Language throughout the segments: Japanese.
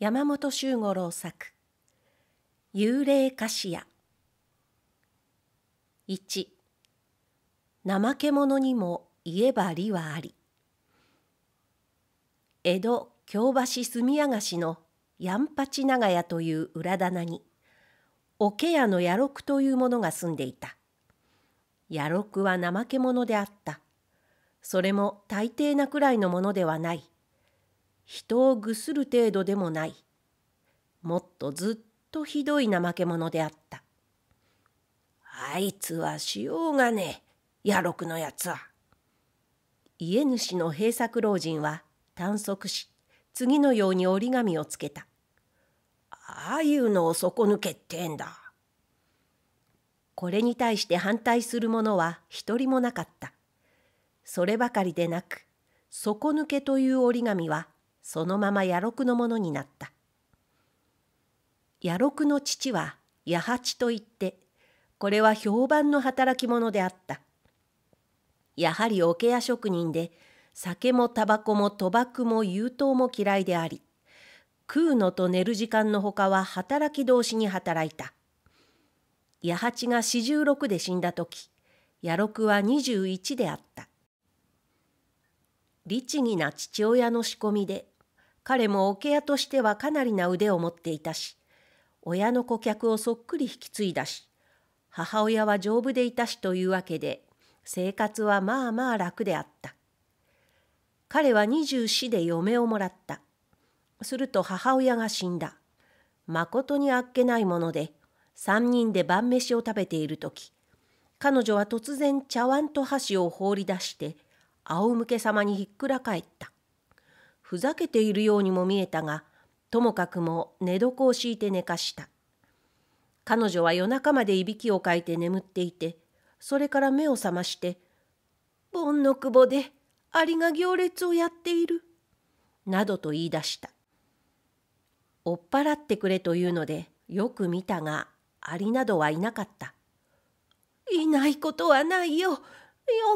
山本周五郎作幽霊菓子屋1怠け者にも言えば理はあり江戸京橋住屋菓子のヤンパチ長屋という裏棚に桶屋の野六という者が住んでいた野六は怠け者であったそれも大抵なくらいのものではない人をぐする程度でもないもっとずっとひどい怠け者であったあいつはしようがねえ野六のやつは家主の閉作老人は短足し次のように折り紙をつけたああいうのを底抜けってんだこれに対して反対する者は一人もなかったそればかりでなく底抜けという折り紙はそのまま野六のものになった野六の父は八八といってこれは評判の働き者であったやはり桶屋職人で酒もタバコも賭博も優等も嫌いであり食うのと寝る時間のほかは働き同士に働いた八八が四十六で死んだ時八六は二十一であった律儀な父親の仕込みで彼も桶屋としてはかなりな腕を持っていたし親の顧客をそっくり引き継いだし母親は丈夫でいたしというわけで生活はまあまあ楽であった彼は二十四で嫁をもらったすると母親が死んだまことにあっけないもので三人で晩飯を食べている時彼女は突然茶碗と箸を放り出して仰向け様にひっくら返ったふざけているようにも見えたがともかくも寝床を敷いて寝かした彼女は夜中までいびきをかいて眠っていてそれから目を覚まして「盆の窪でアリが行列をやっている」などと言い出した追っ払ってくれというのでよく見たがアリなどはいなかったいないことはないよよ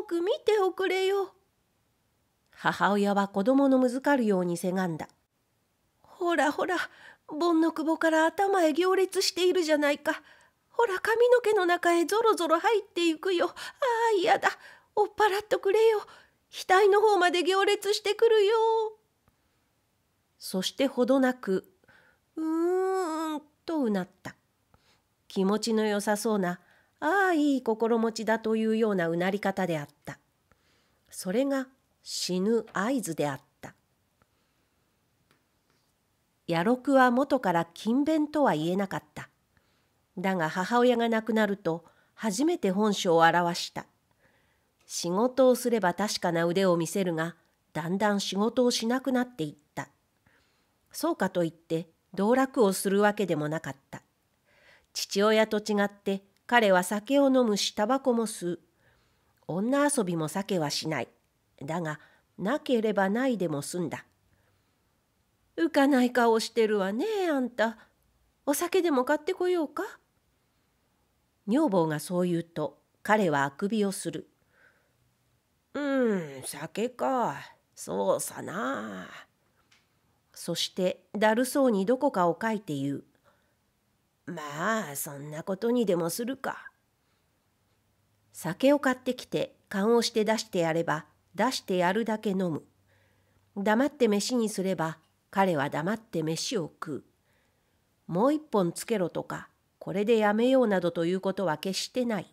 く見ておくれよ母親は子供のむずかるようにせがんだ。ほらほら、んのぼから頭へ行列しているじゃないか。ほら髪の毛の中へぞろぞろ入っていくよ。ああ、嫌だ。追っ払っとくれよ。額の方まで行列してくるよ。そしてほどなく、うーん、とうなった。気持ちの良さそうな、ああ、いい心持ちだというようなうなり方であった。それが死ぬ合図であった野六は元から勤勉とは言えなかっただが母親が亡くなると初めて本性を表した仕事をすれば確かな腕を見せるがだんだん仕事をしなくなっていったそうかといって道楽をするわけでもなかった父親と違って彼は酒を飲むしタバコも吸う女遊びも酒はしないだがなければないでも済んだ浮かない顔してるわねあんたお酒でも買ってこようか女房がそう言うと彼はあくびをするうん酒かそうさなそしてだるそうにどこかを書いて言うまあそんなことにでもするか酒を買ってきて勘をして出してやれば出してやるだけ飲む黙って飯にすれば彼は黙って飯を食うもう一本つけろとかこれでやめようなどということは決してない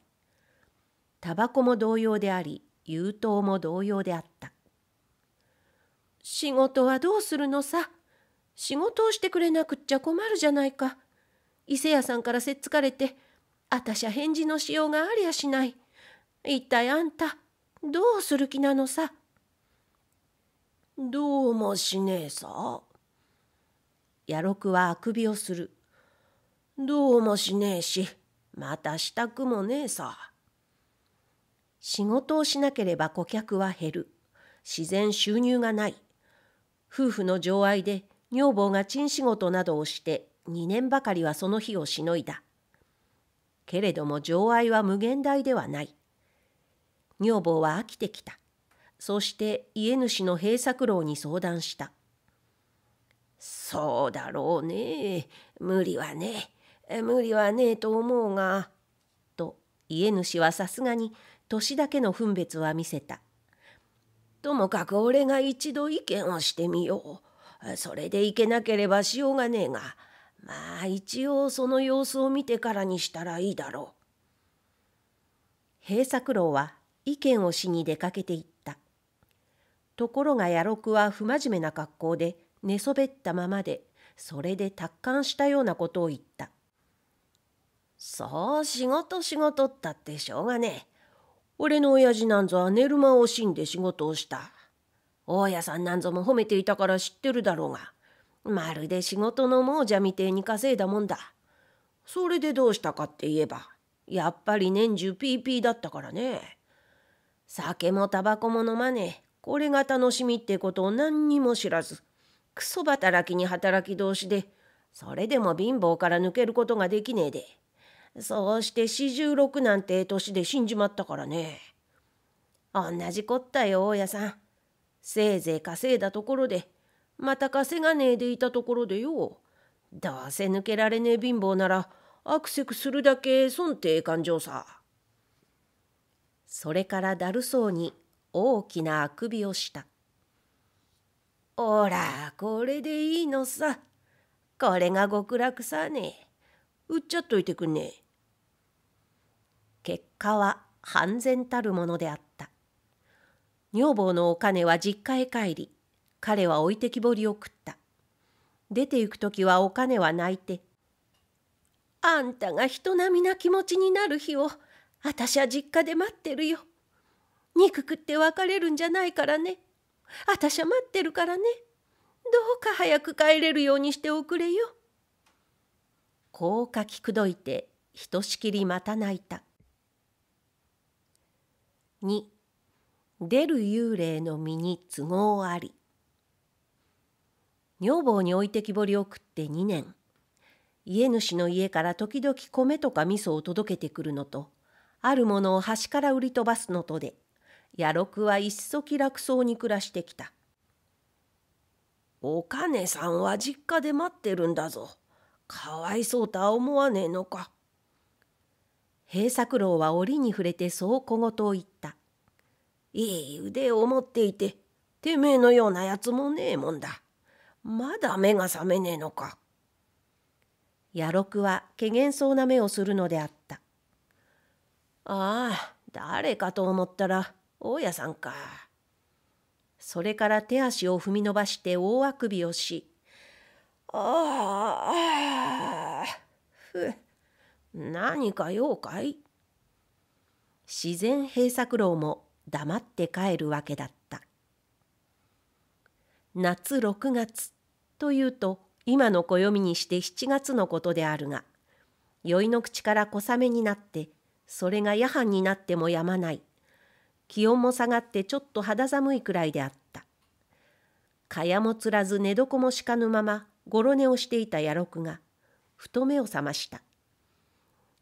タバコも同様であり優等も同様であった仕事はどうするのさ仕事をしてくれなくっちゃ困るじゃないか伊勢屋さんからせっつかれてあたしゃ返事のしようがありゃしない一体あんたどうする気なのさどうもしねえさ。ろ六はあくびをする。どうもしねえし、またしたくもねえさ。仕事をしなければ顧客は減る。自然収入がない。夫婦の情愛で女房が賃仕事などをして2年ばかりはその日をしのいだ。けれども情愛は無限大ではない。女房は飽きてきた。そして家主の平作郎に相談した。そうだろうね。無理はね。無理はねえと思うが。と家主はさすがに年だけの分別は見せた。ともかく俺が一度意見をしてみよう。それでいけなければしようがねえが、まあ一応その様子を見てからにしたらいいだろう。平作郎は意見をしに出かけていった。ところが野六は不真面目な格好で寝そべったままでそれで達観したようなことを言った。そう仕事仕事ったってしょうがねえ。俺の親父なんぞは寝る間を惜しんで仕事をした。大家さんなんぞも褒めていたから知ってるだろうが、まるで仕事の亡者みてえに稼いだもんだ。それでどうしたかって言えば、やっぱり年中ピーピーだったからね。酒もタバコも飲まねえ。これが楽しみってことを何にも知らず。クソ働きに働き同士で、それでも貧乏から抜けることができねえで。そうして四十六なんて年で死んじまったからね。同じこったよ、大家さん。せいぜい稼いだところで、また稼がねえでいたところでよ。どうせ抜けられねえ貧乏なら、アクセクするだけ損定勘定さ。それからだるそうに大きなあくびをした。おら、これでいいのさ。これが極楽さね。売っちゃっといてくんね。結果は半然たるものであった。女房のお金は実家へ帰り、彼は置いてきぼりを食った。出て行く時はお金は泣いて、あんたが人並みな気持ちになる日を私は実家で待ってるよ。憎くって別れるんじゃないからね。私は待ってるからね。どうか早く帰れるようにしておくれよ。こう書きくどいてひとしきりまた泣いた。2出る幽霊の身に都合あり女房に置いてきぼりを食って2年家主の家から時々米とか味噌を届けてくるのとあるものを端から売り飛ばすのとで野六はいっそ気楽そうに暮らしてきたお金さんは実家で待ってるんだぞかわいそうとは思わねえのか平作郎は折に触れてそう小言を言ったいい腕を持っていててめえのようなやつもねえもんだまだ目が覚めねえのか野六はけげんそうな目をするのであったああ誰かと思ったら大家さんか。それから手足を踏み伸ばして大あくびをし、ああ、ふ、何か用かい自然平作郎も黙って帰るわけだった。夏6月というと今の暦にして7月のことであるが、宵の口から小雨になってそれが夜半になってもやまない。気温も下がってちょっと肌寒いくらいであった。蚊帳もつらず寝床も敷かぬまま、ごろ寝をしていた野六が、ふと目を覚ました。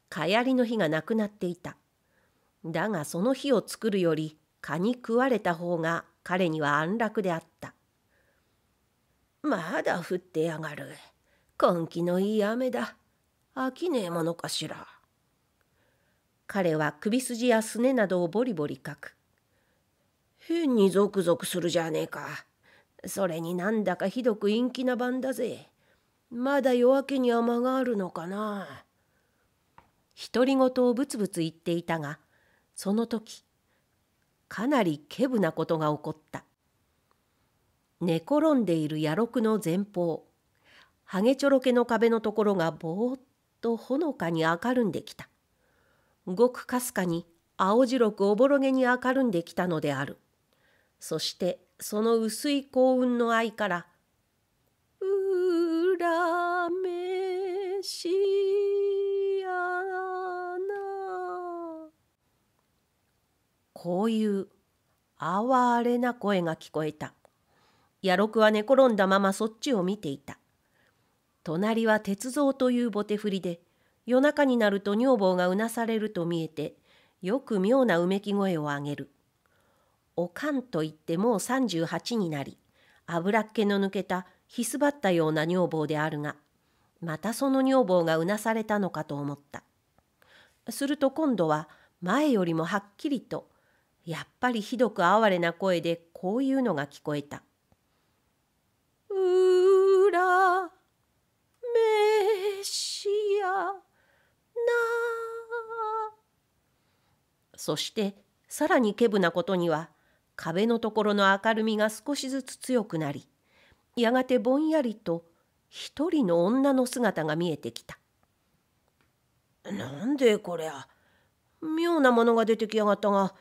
蚊やりの日がなくなっていた。だがその日を作るより、蚊に食われた方が彼には安楽であった。まだ降ってやがる。根気のいい雨だ。飽きねえものかしら。彼は首筋やすねなどをボリボリかく。変にゾクゾクするじゃねえか。それになんだかひどく陰気な番だぜ。まだ夜明けに雨があるのかな。独り言をぶつぶつ言っていたが、その時、かなりけぶなことが起こった。寝転んでいる野六の前方、ハゲちょろけの壁のところがぼーっとほのかに明るんできた。ごくかすかに青白くおぼろげに明るんできたのであるそしてその薄い幸運の愛から「うらめしやな」こういう哀れな声が聞こえた野六は寝転んだままそっちを見ていた隣は鉄蔵というボテ振りで夜中になると女房がうなされると見えてよく妙なうめき声を上げる。おかんといってもう38になり油っ気の抜けたひすばったような女房であるがまたその女房がうなされたのかと思った。すると今度は前よりもはっきりとやっぱりひどく哀れな声でこういうのが聞こえた。うらめしや。そしてさらにけぶなことには壁のところの明るみが少しずつ強くなりやがてぼんやりと一人の女の姿が見えてきた。なんでこりゃ妙なものが出てきやがったが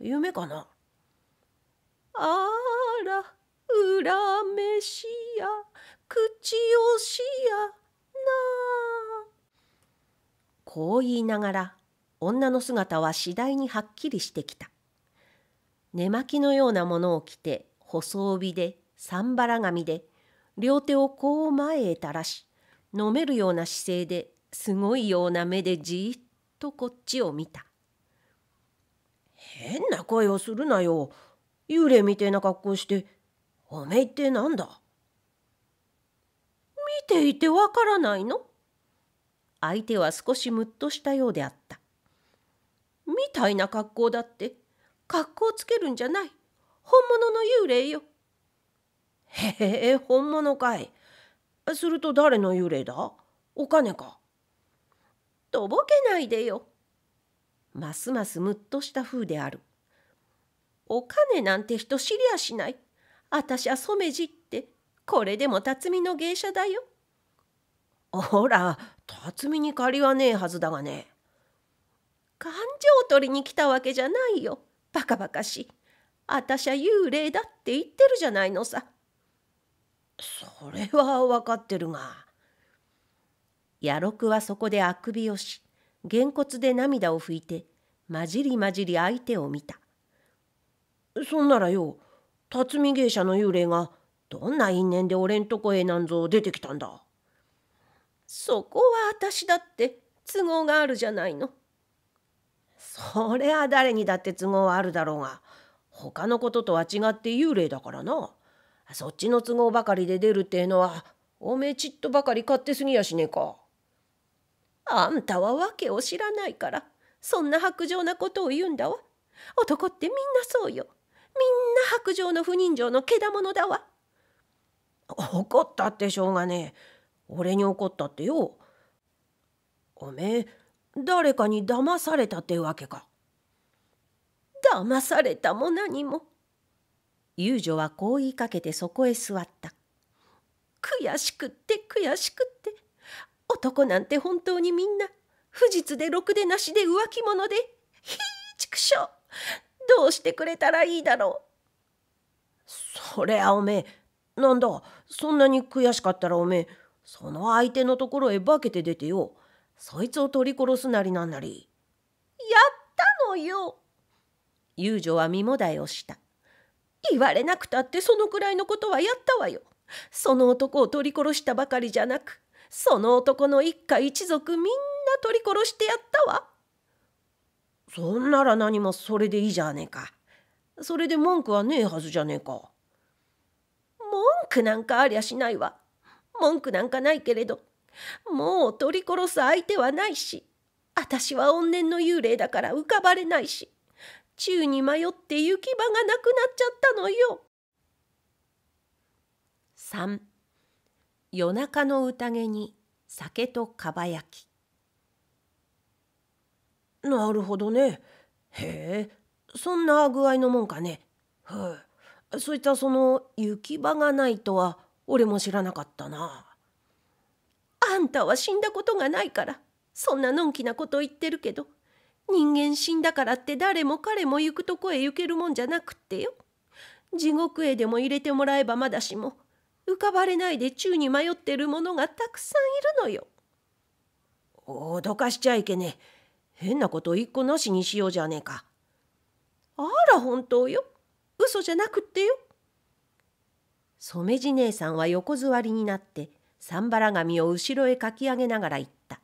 夢かなあら恨めしや口惜しやなあこう言いながら女の姿は次第にはっきりしてきた寝巻きのようなものを着て細帯で三腹紙で両手をこう前へ垂らし飲めるような姿勢ですごいような目でじっとこっちを見た変な声をするなよ幽霊みてえな格好しておめえってなんだ見ていてわからないの相手は少しムッとしたようであったみたいな格好だって格好つけるんじゃない本物の幽霊よへえ本物かいすると誰の幽霊だお金かとぼけないでよますますムッとした風であるお金なんて人知りやしないあたしは染地ってこれでも辰巳の芸者だよ ほら辰巳に借りはねえはずだがね勘定取りに来たわけじゃないよバカバカしいあたしゃ幽霊だって言ってるじゃないのさそれは分かってるが野六はそこであくびをしげんこつで涙を拭いてまじりまじり相手を見たそんならよ辰巳芸者の幽霊がどんな因縁で俺んとこへなんぞ出てきたんだそこは私だって都合があるじゃないの。そりゃ誰にだって都合はあるだろうが他のこととは違って幽霊だからなそっちの都合ばかりで出るってえのはおめえちっとばかり勝手すぎやしねえか。あんたは訳を知らないからそんな薄情なことを言うんだわ。男ってみんなそうよ。みんな薄情の不人情のけだものだわ。怒ったってしょうがねえ。俺に怒ったってよ。おめえ誰かに騙されたってわけか。騙されたも何も。遊女はこう言いかけてそこへ座った。悔しくって悔しくって男なんて本当にみんな不実でろくでなしで浮気者でひー畜生どうしてくれたらいいだろう。そりゃおめえなんだそんなに悔しかったらおめえその相手のところへ化けて出てよそいつを取り殺すなりなんなりやったのよ遊女は身もだえをした言われなくたってそのくらいのことはやったわよその男を取り殺したばかりじゃなくその男の一家一族みんな取り殺してやったわそんなら何もそれでいいじゃねえかそれで文句はねえはずじゃねえか文句なんかありゃしないわ文句なんかないけれどもう取り殺す相手はないし私は怨念の幽霊だから浮かばれないし宙に迷って行き場がなくなっちゃったのよ。3夜中の宴に酒とかば焼きなるほどねへえそんな具合のもんかねへえそういったその行き場がないとは俺も知らなかったなあんたは死んだことがないからそんなのんきなこと言ってるけど人間死んだからって誰も彼も行くとこへ行けるもんじゃなくってよ地獄へでも入れてもらえばまだしも浮かばれないで宙に迷ってる者がたくさんいるのよ脅かしちゃいけねえ変なこと一個なしにしようじゃねえかあら本当よ嘘じゃなくってよ染地姉さんは横座りになって三原紙を後ろへかき上げながら言った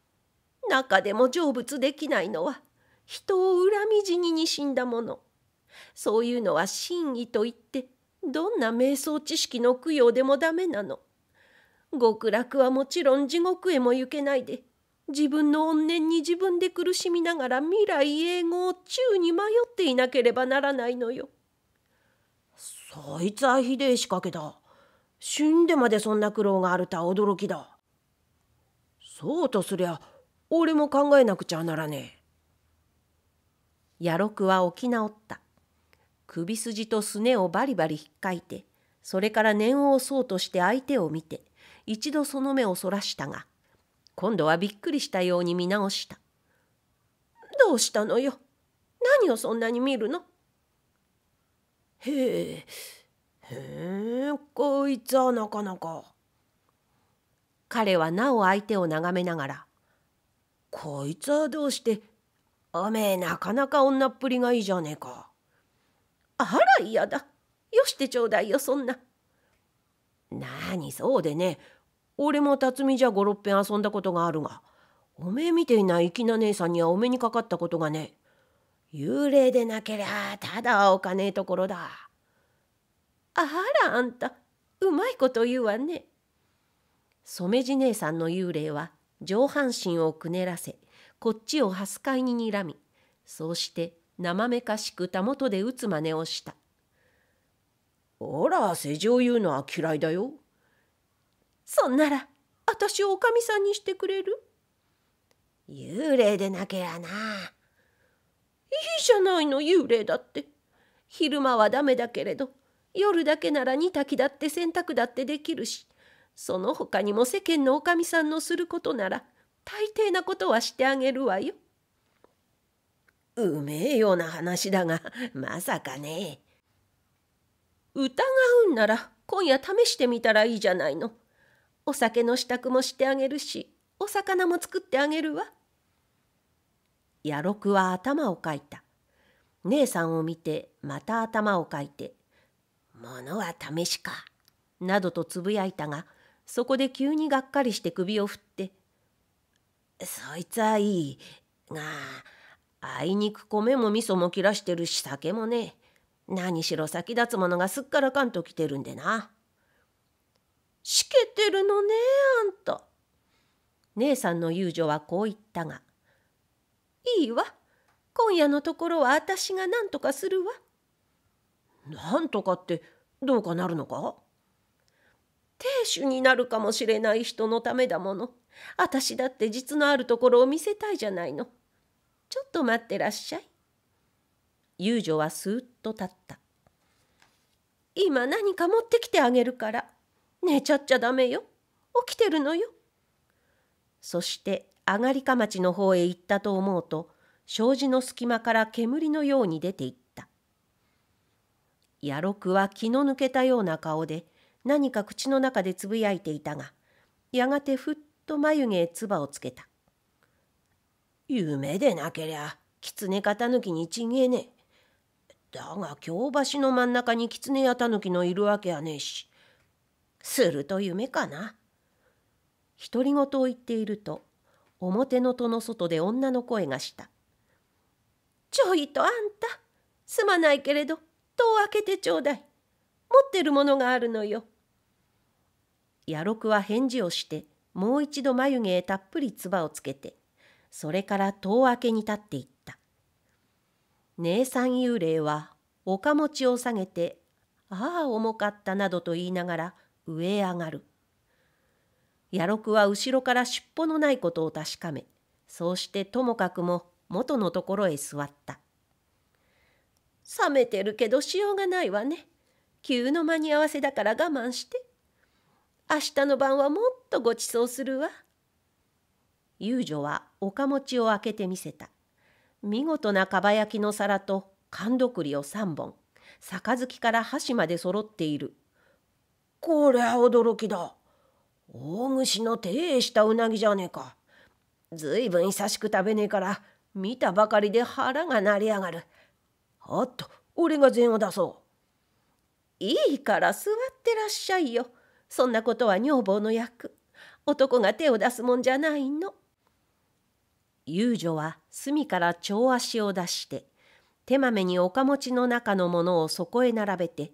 「中でも成仏できないのは人を恨み死にに死んだものそういうのは真意といってどんな瞑想知識の供養でもダメなの極楽はもちろん地獄へも行けないで自分の怨念に自分で苦しみながら未来永劫宙に迷っていなければならないのよ。そいつはひでえ仕掛けだ死んでまでそんな苦労があるとは驚きだそうとすりゃ俺も考えなくちゃならねえ野六は起き直った首筋とすねをバリバリひっかいてそれから念を押そうとして相手を見て一度その目をそらしたが今度はびっくりしたように見直した「どうしたのよ何をそんなに見るのへえへえこいつはなかなか。彼はなお相手を眺めながら「こいつはどうしておめえなかなか女っぷりがいいじゃねえか」「あら嫌だよしてちょうだいよそんな」「なにそうでね俺も辰巳じゃ五六遍遊んだことがあるがおめえみていな粋な姉さんにはお目にかかったことがね幽霊でなけりゃただおかねえところだ。あらあんたうまいこと言うわね。染地姉さんの幽霊は上半身をくねらせこっちをはすかいににらみそうしてまめかしくたもとで打つ真似をした。あら世情言うのは嫌いだよ。そんなら私をおかみさんにしてくれる幽霊でなけりゃな。いいじゃないの幽霊だって昼間はダメだけれど夜だけなら煮炊きだって洗濯だってできるしその他にも世間のおかみさんのすることなら大抵なことはしてあげるわよ。うめえような話だがまさかね。疑うんなら今夜試してみたらいいじゃないの。お酒の支度もしてあげるしお魚も作ってあげるわ。野六は頭をかいた。姉さんを見てまた頭をかいて「ものは試しか」などとつぶやいたがそこで急にがっかりして首を振って「そいつはいいがあいにく米も味噌も切らしてるし酒もね何しろ先立つものがすっからかんと来てるんでな」。しけてるのねあんた。姉さんの遊女はこう言ったがいいわ今夜のところは私が何とかするわ何とかってどうかなるのか亭主になるかもしれない人のためだもの私だって実のあるところを見せたいじゃないのちょっと待ってらっしゃい遊女はすーっと立った今何か持ってきてあげるから寝ちゃっちゃダメよ起きてるのよそして上がりか町の方へ行ったと思うと障子の隙間から煙のように出ていった野六は気の抜けたような顔で何か口の中でつぶやいていたがやがてふっと眉毛へ唾をつけた夢でなけりゃ狐かたぬきにちげえねえだが京橋の真ん中に狐やたぬきのいるわけやねえしすると夢かな独り言を言っていると表の戸の外で女の声がした「ちょいとあんたすまないけれど戸を開けてちょうだい持ってるものがあるのよ」野六は返事をしてもう一度眉毛へたっぷりつばをつけてそれから戸を開けに立っていった姉さん幽霊はおかもちを下げて「ああ重かった」などと言いながら上へ上がる野六は後ろから尻尾のないことを確かめそうしてともかくも元のところへ座った冷めてるけどしようがないわね急の間に合わせだから我慢して明日の晩はもっとごちそうするわ遊女は岡持ちを開けてみせた見事なかば焼きの皿と缶どくりを3本杯から箸まで揃っているこりゃ驚きだ大串の手えしたうなぎじゃねえか。ずいぶん久しく食べねえから、見たばかりで腹が鳴り上がる。おっと、俺が膳を出そう。いいから座ってらっしゃいよ。そんなことは女房の役。男が手を出すもんじゃないの。遊女は隅から長足を出して、手豆におかもちの中のものをそこへ並べて、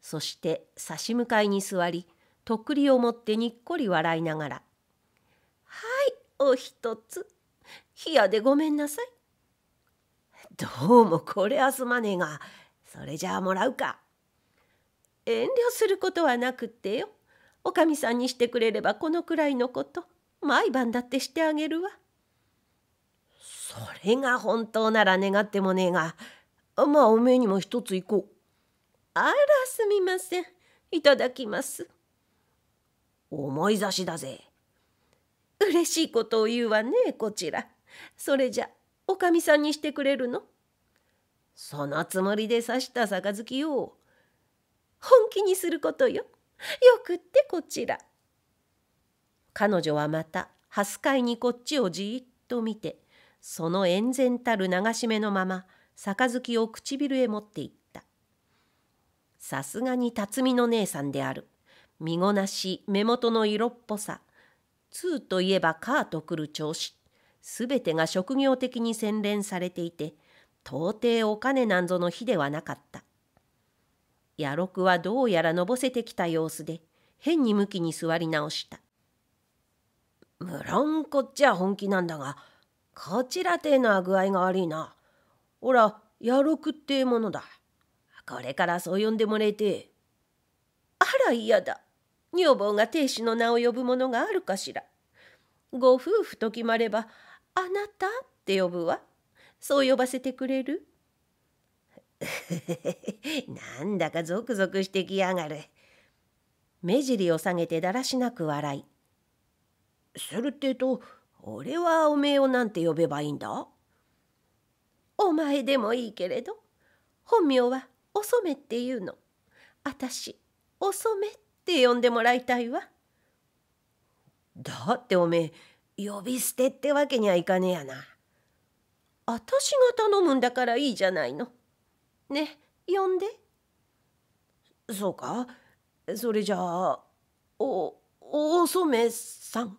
そして差し向かいに座り、とっくりを持ってにっこり笑いながら「はいおとつ冷やでごめんなさい」「どうもこれはすまねえがそれじゃあもらうか」「遠慮することはなくってよおかみさんにしてくれればこのくらいのこと毎晩だってしてあげるわ」それが本当なら願ってもねえがまあおめえにも一つ行こう。あらすみませんいただきます。思い出しだぜ嬉しいことを言うわねこちらそれじゃおかみさんにしてくれるのそのつもりで刺した杯を本気にすることよよくってこちら彼女はまたはすかいにこっちをじーっと見てその炎然たる流し目のまま杯を唇へ持っていったさすがに辰巳の姉さんである身ごなし目元の色っぽさ通といえばカーと来る調子すべてが職業的に洗練されていて到底お金なんぞの日ではなかった野六はどうやらのぼせてきた様子で変に向きに座り直した無論こっちは本気なんだがこちらてえのは具合が悪いなほら野六ってえものだこれからそう呼んでもらえてあら嫌だ女房が亭主の名を呼ぶものがあるかしら。ご夫婦と決まれば、あなたって呼ぶわ。そう呼ばせてくれる なんだかゾクゾクしてきやがる。目尻を下げてだらしなく笑い。するってと、俺はおめえをなんて呼べばいいんだお前でもいいけれど、本名はお染っていうの。あたし、お染って。って呼んでもらいたいわ。だっておめえ呼び捨てってわけにはいかねえやな。あたしが頼むんだからいいじゃないの。ね呼んで。そうかそれじゃあおおそめさん。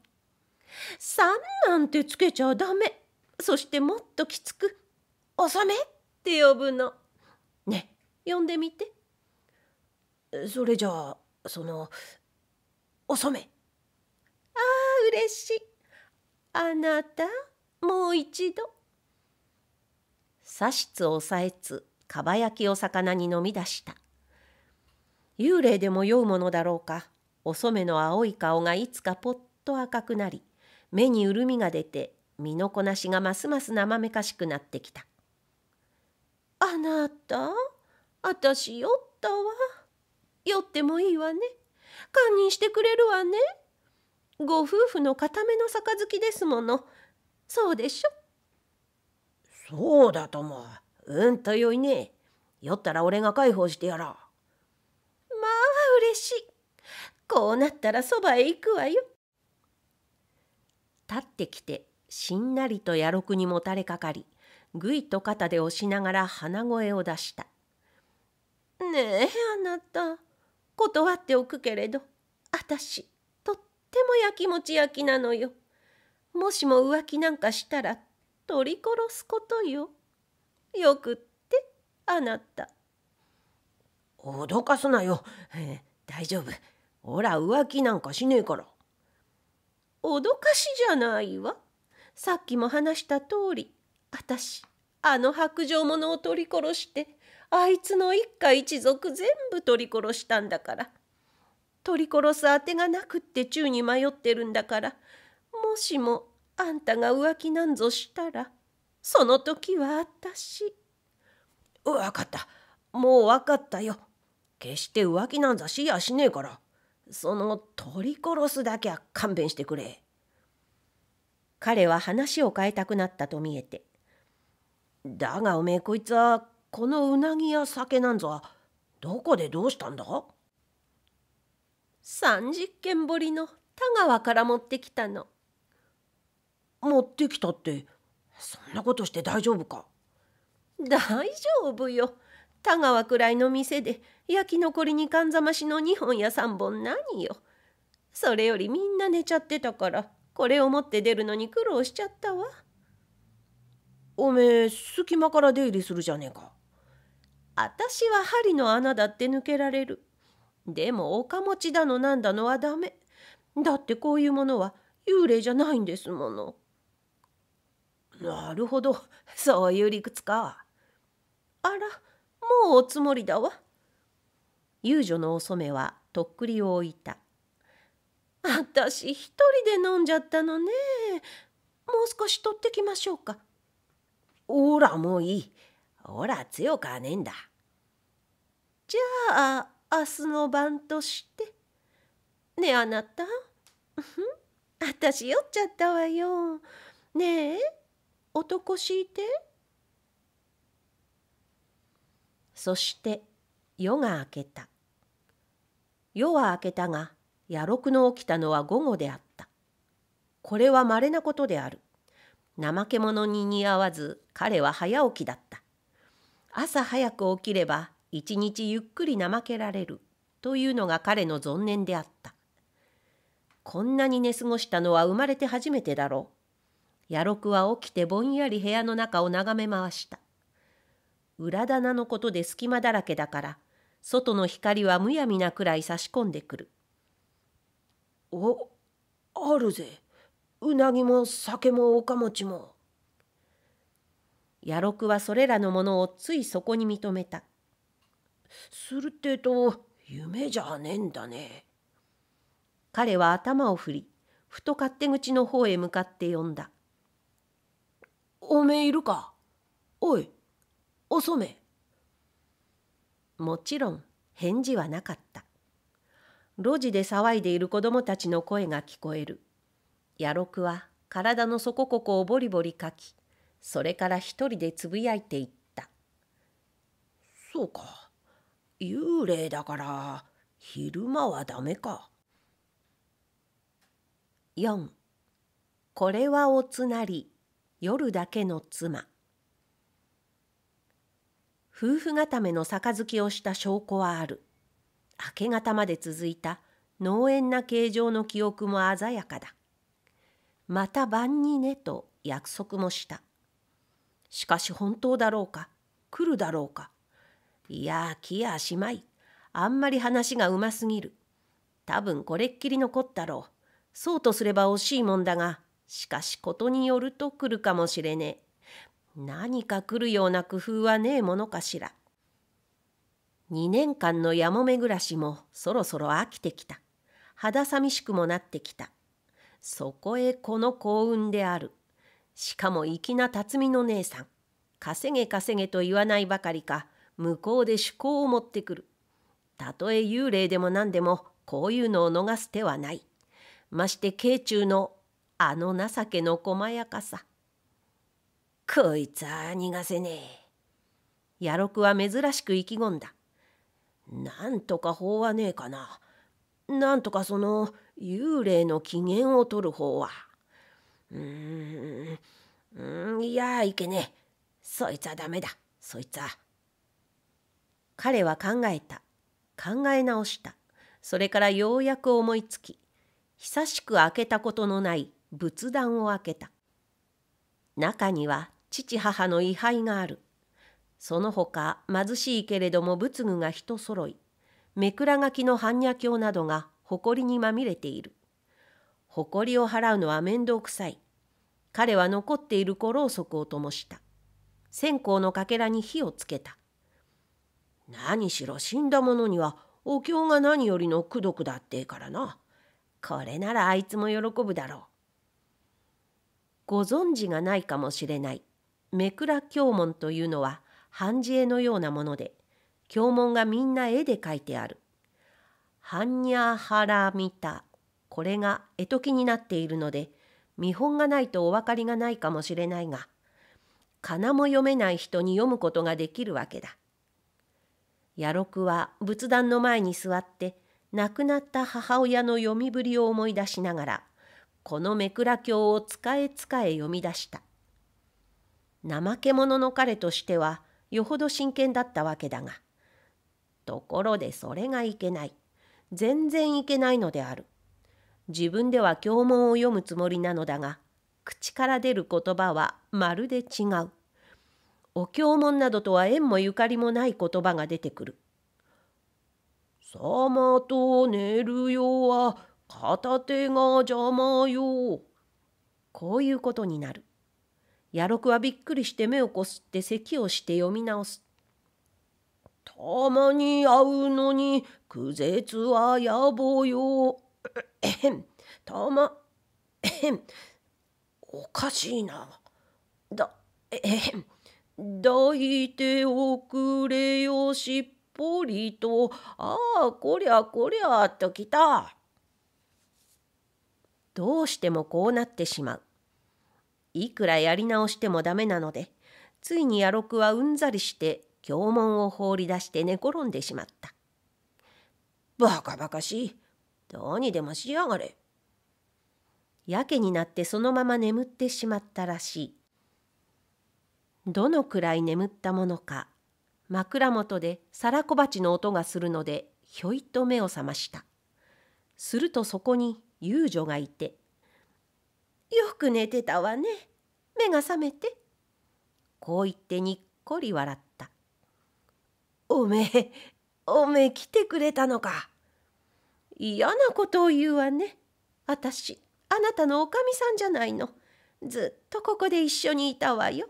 さんなんてつけちゃダメ。そしてもっときつく「お染め」って呼ぶの。ね呼んでみて。それじゃあそのお染めああ嬉しいあなたもう一度さしつ押さえつかば焼きを魚に飲み出した幽霊でも酔うものだろうかお染めの青い顔がいつかぽっと赤くなり目に潤みが出て身のこなしがますますなまめかしくなってきた「あなたあたし酔ったわ」。酔ってもいいわね堪忍してくれるわねご夫婦の固めの杯ですものそうでしょそうだともうんとよいね酔ったら俺が介抱してやらまあ嬉しいこうなったらそばへ行くわよ立ってきてしんなりと野くにもたれかかりぐいと肩で押しながら鼻声を出した「ねえあなた断っておくけれど私とってもやきもち焼きなのよ。もしも浮気なんかしたら取り殺すことよ。よくってあなた。脅かすなよ。えー、大丈夫。ほら浮気なんかしねえから。脅かしじゃないわ。さっきも話した通り私あの白状者を取り殺してあいつの一家一族全部取り殺したんだから取り殺すあてがなくって宙に迷ってるんだからもしもあんたが浮気なんぞしたらその時はあたし分かったもう分かったよ決して浮気なんざしやしねえからその取り殺すだけは勘弁してくれ彼は話を変えたくなったと見えてだがおめえこいつはこのうなぎや酒なんぞどこでどうしたんだ三十軒堀りの田川から持ってきたの。持ってきたってそんなことして大丈夫か大丈夫よ。田川くらいの店で焼き残りにかんざましの2本や3本何よ。それよりみんな寝ちゃってたからこれを持って出るのに苦労しちゃったわ。おめえ隙間から出入りするじゃねえか。あたしは針の穴だって抜けられる。でもおかもちだのなんだのはダメ。だってこういうものは幽霊じゃないんですもの。なるほどそういう理屈か。あらもうおつもりだわ。遊女のお染はとっくりを置いた。あたし一人で飲んじゃったのね。もう少し取ってきましょうか。おらもういい。おら強かねえんだ。じゃあ明日の晩として。ねえあなた。あたし酔っちゃったわよ。ねえ男敷いて。そして夜が明けた。夜は明けたが、夜六の起きたのは午後であった。これはまれなことである。怠け者に似合わず彼は早起きだった朝早く起きれば一日ゆっくり怠けられるというのが彼の存念であったこんなに寝過ごしたのは生まれて初めてだろう野六は起きてぼんやり部屋の中を眺め回した裏棚のことで隙間だらけだから外の光はむやみなくらい差し込んでくるおあるぜうなぎも酒も岡もちも。野六はそれらのものをついそこに認めた。するってえと夢じゃねえんだね。彼は頭を振りふと勝手口の方へ向かって呼んだ。おめえいるかおいおそめ。もちろん返事はなかった。路地で騒いでいる子供たちの声が聞こえる。ヤロは体のそこここをボリボリかきそれから一人でつぶやいていった「そうか幽霊だから昼間はダメか」4これはおつなり夜だけの妻夫婦固めの杯をした証拠はある明け方まで続いた農園な形状の記憶も鮮やかだまた晩にねと約束もしたしかし本当だろうか来るだろうかいや来やしまいあんまり話がうますぎる多分これっきり残ったろうそうとすれば惜しいもんだがしかしことによると来るかもしれねえ何か来るような工夫はねえものかしら2年間のやもめ暮らしもそろそろ飽きてきた肌寂しくもなってきたそこへこの幸運である。しかも粋な辰巳の姉さん。稼げ稼げと言わないばかりか、向こうで趣向を持ってくる。たとえ幽霊でも何でも、こういうのを逃す手はない。まして慶中のあの情けの細やかさ。こいつは逃がせねえ。野六は珍しく意気込んだ。なんとか法はねえかな。なんとかその、幽霊の機嫌を取る方は。うーん、いや、いけねえ。そいつはダメだ、そいつは。彼は考えた。考え直した。それからようやく思いつき、久しく開けたことのない仏壇を開けた。中には父母の位牌がある。その他貧しいけれども仏具が人揃い、めくら書きの般若経などがりにまみれている。りを払うのは面倒くさい。彼は残っている子ろうそくを灯した。線香のかけらに火をつけた。何しろ死んだ者にはお経が何よりの功徳だってえからな。これならあいつも喜ぶだろう。ご存知がないかもしれない。目倉経文というのは半字絵のようなもので、経文がみんな絵で描いてある。ハンニャハラミタこれが絵解きになっているので見本がないとお分かりがないかもしれないが仮名も読めない人に読むことができるわけだ。ヤロクは仏壇の前に座って亡くなった母親の読みぶりを思い出しながらこのめくら経を使え使え読み出した怠け者の彼としてはよほど真剣だったわけだがところでそれがいけない全然いけないのである。自分では経文を読むつもりなのだが、口から出る言葉はまるで違う。お経文などとは縁もゆかりもない言葉が出てくる。さまと寝るよは片手が邪魔よ。こういうことになる。ヤロはびっくりして目をこすって咳をして読み直す。たまに会うのに苦絶は野望よ。えへん、たま、えへん、おかしいな。だ、えへん、抱いておくれよしっぽりと、ああ、こりゃこりゃときた。どうしてもこうなってしまう。いくらやり直してもダメなので、ついにやろくはうんざりして、教門を放り出して寝転んでしまった。バカバカしい。どうにでもしやがれ。やけになってそのまま眠ってしまったらしい。どのくらい眠ったものか、枕元で皿小鉢の音がするので、ひょいと目を覚ました。するとそこに遊女がいて、よく寝てたわね。目が覚めて。こう言ってにっこり笑った。おめえ、おめえ来てくれたのか。嫌なことを言うわね。あたし、あなたのおかみさんじゃないの。ずっとここで一緒にいたわよ。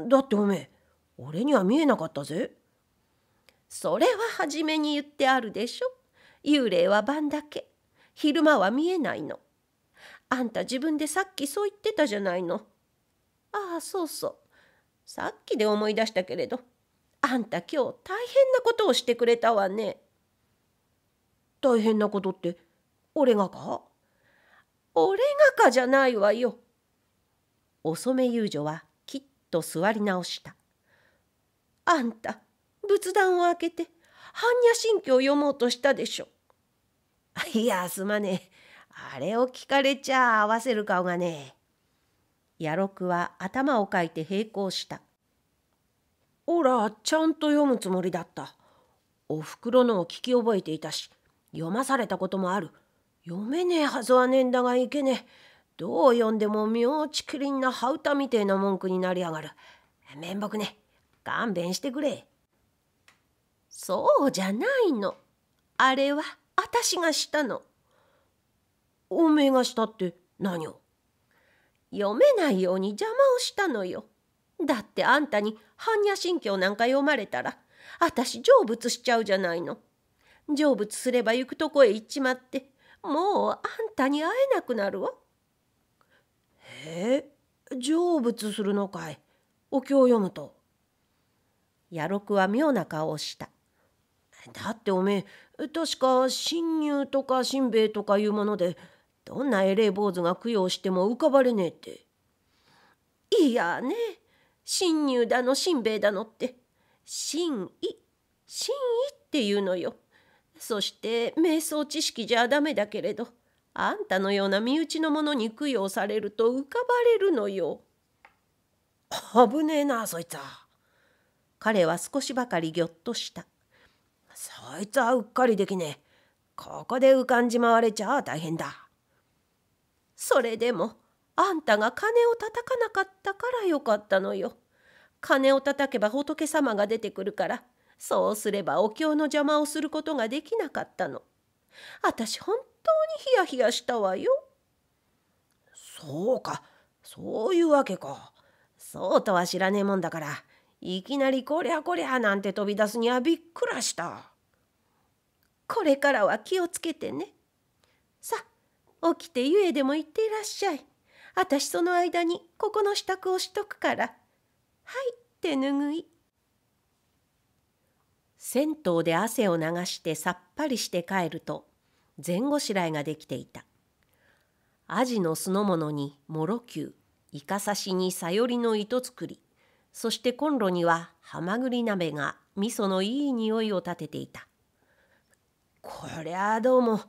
だっておめえ、俺には見えなかったぜ。それは初めに言ってあるでしょ。幽霊は晩だけ。昼間は見えないの。あんた自分でさっきそう言ってたじゃないの。ああ、そうそう。さっきで思い出したけれど。あんた今日大変なことをしてくれたわね。大変なことって俺がか俺がかじゃないわよ。遅め遊女はきっと座り直した。あんた仏壇を開けて般若心経を読もうとしたでしょ。いやすまねえ。あれを聞かれちゃ合わせる顔がねえ。野六は頭をかいて並行した。ほらちゃんと読むつもりだったおふくろのを聞き覚えていたし読まされたこともある読めねえはずはねえんだがいけねえどう読んでも妙ちきりんな羽歌みてえな文句になりやがる面目ね勘弁してくれそうじゃないのあれはあたしがしたのおめえがしたって何を読めないように邪魔をしたのよだってあんたに般若心経なんか読まれたら私成仏しちゃうじゃないの。成仏すれば行くとこへ行っちまってもうあんたに会えなくなるわ。へえ成仏するのかいお経を読むと。野六は妙な顔をした。だっておめえ確か侵入とかしんべヱとかいうものでどんなえれえ坊主が供養しても浮かばれねえって。いやねえ新入だの新兵衛だのって新意新意っていうのよそして瞑想知識じゃダメだけれどあんたのような身内の者に供養されると浮かばれるのよ危ねえなそいつは彼は少しばかりぎょっとしたそいつはうっかりできねえここで浮かんじまわれちゃ大変だそれでもあんたが鐘を叩かなかったからよかったのよ。鐘を叩けば仏様が出てくるからそうすればお経の邪魔をすることができなかったの。私本当にヒヤヒヤしたわよ。そうかそういうわけか。そうとは知らねえもんだからいきなりこりゃこりゃなんて飛び出すにはびっくらした。これからは気をつけてね。さ起きてゆえでも行っていらっしゃい。私その間にここの支度をしとくからはい手ぬぐい銭湯で汗を流してさっぱりして帰ると前後しらいができていたアジの酢の物にもろきゅうイカ刺しにさよりの糸作りそしてコンロにははまぐり鍋が味噌のいい匂いを立てていたこりゃあどうも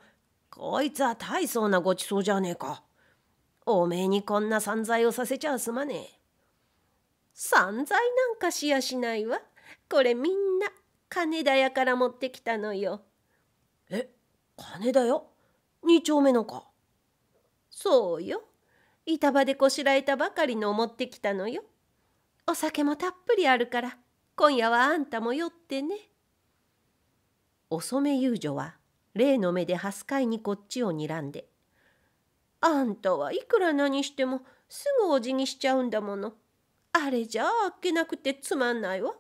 こいつは大層なごちそうじゃねえかおめえにこんな散財をさせちゃすまねえ。散財なんかしやしないわ。これみんな金田屋から持ってきたのよ。え、金田屋二丁目のか。そうよ。板場でこしらえたばかりのを持ってきたのよ。お酒もたっぷりあるから今夜はあんたも酔ってね。お染遊女は例の目でハスカイにこっちを睨んであんたはいくら何してもすぐお辞儀しちゃうんだもの。あれじゃああっけなくてつまんないわ。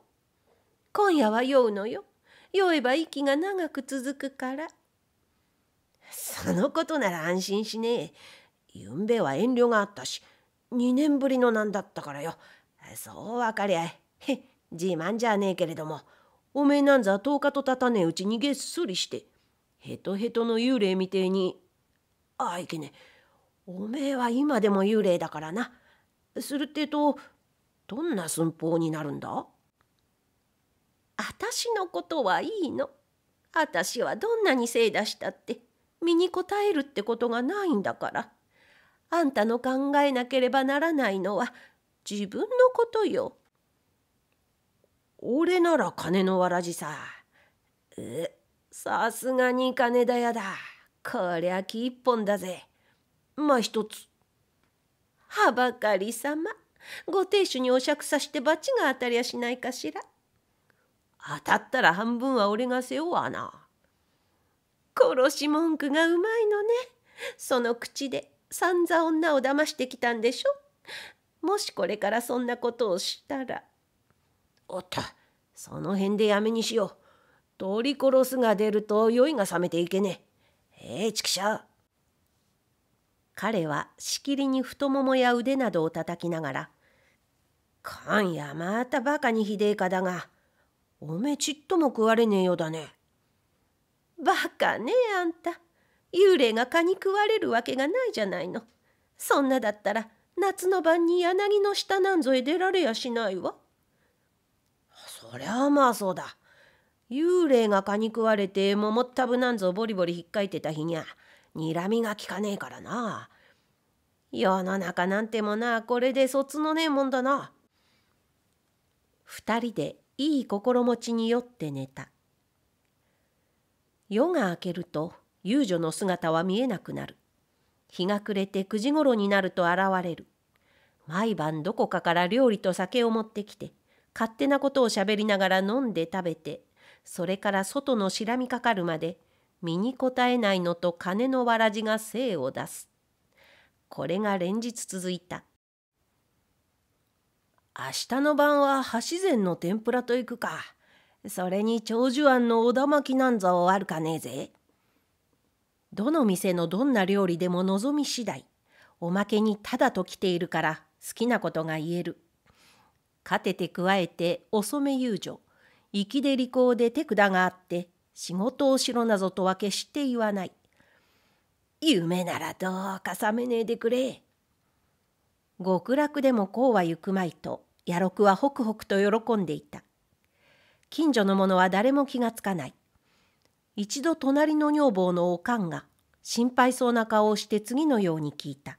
今夜は酔うのよ。酔えば息が長く続くから。そのことなら安心しねえ。ゆんべは遠慮があったし、2年ぶりのなんだったからよ。そう分かりゃえ。自慢じゃねえけれども、おめえなんざ10日とたたねえうちにげっそりして、へとへとの幽霊みてえに。ああいけねえ。おめえは今でも幽霊だからな。するってえと、どんな寸法になるんだあたしのことはいいの。あたしはどんなにせい出したって、身に応えるってことがないんだから。あんたの考えなければならないのは自分のことよ。俺なら金のわらじさ。え、さすがに金田屋だ。こりゃ木一本だぜ。まあ一つ。はばかり様ご亭主にお酌さして罰が当たりやしないかしら。当たったら半分は俺が背負わな。殺し文句がうまいのね。その口で散々女を騙してきたんでしょ。もしこれからそんなことをしたら。おった、その辺でやめにしよう。取り殺すが出ると酔いが覚めていけねえ。ええちくしゃう。彼はしきりに太ももや腕などを叩きながら「今夜またバカにひでえかだがおめちっとも食われねえようだね」。バカねえあんた幽霊が蚊に食われるわけがないじゃないのそんなだったら夏の晩に柳の下なんぞへ出られやしないわそりゃあまあそうだ幽霊が蚊に食われて桃ったぶなんぞボリボリひっかいてた日にゃにらみがきかねえからな世の中なんてもなこれで卒のねえもんだな二人でいい心持ちに酔って寝た夜が明けると遊女の姿は見えなくなる日が暮れて9時ごろになると現れる毎晩どこかから料理と酒を持ってきて勝手なことをしゃべりながら飲んで食べてそれから外のしらみかかるまで身に応えないのと金のわらじが精を出す。これが連日続いた。明日の晩は橋膳の天ぷらと行くか。それに長寿庵のおだまきなんざ終あるかねえぜ。どの店のどんな料理でも望み次第。おまけにただと来ているから好きなことが言える。勝てて加えて遅め遊女。粋で利口で手札があって仕事をしろなぞとは決して言わない。夢ならどうかさめねえでくれ。極楽でもこうは行くまいと、ろ六はホクホクと喜んでいた。近所の者は誰も気がつかない。一度隣の女房のおかんが、心配そうな顔をして次のように聞いた。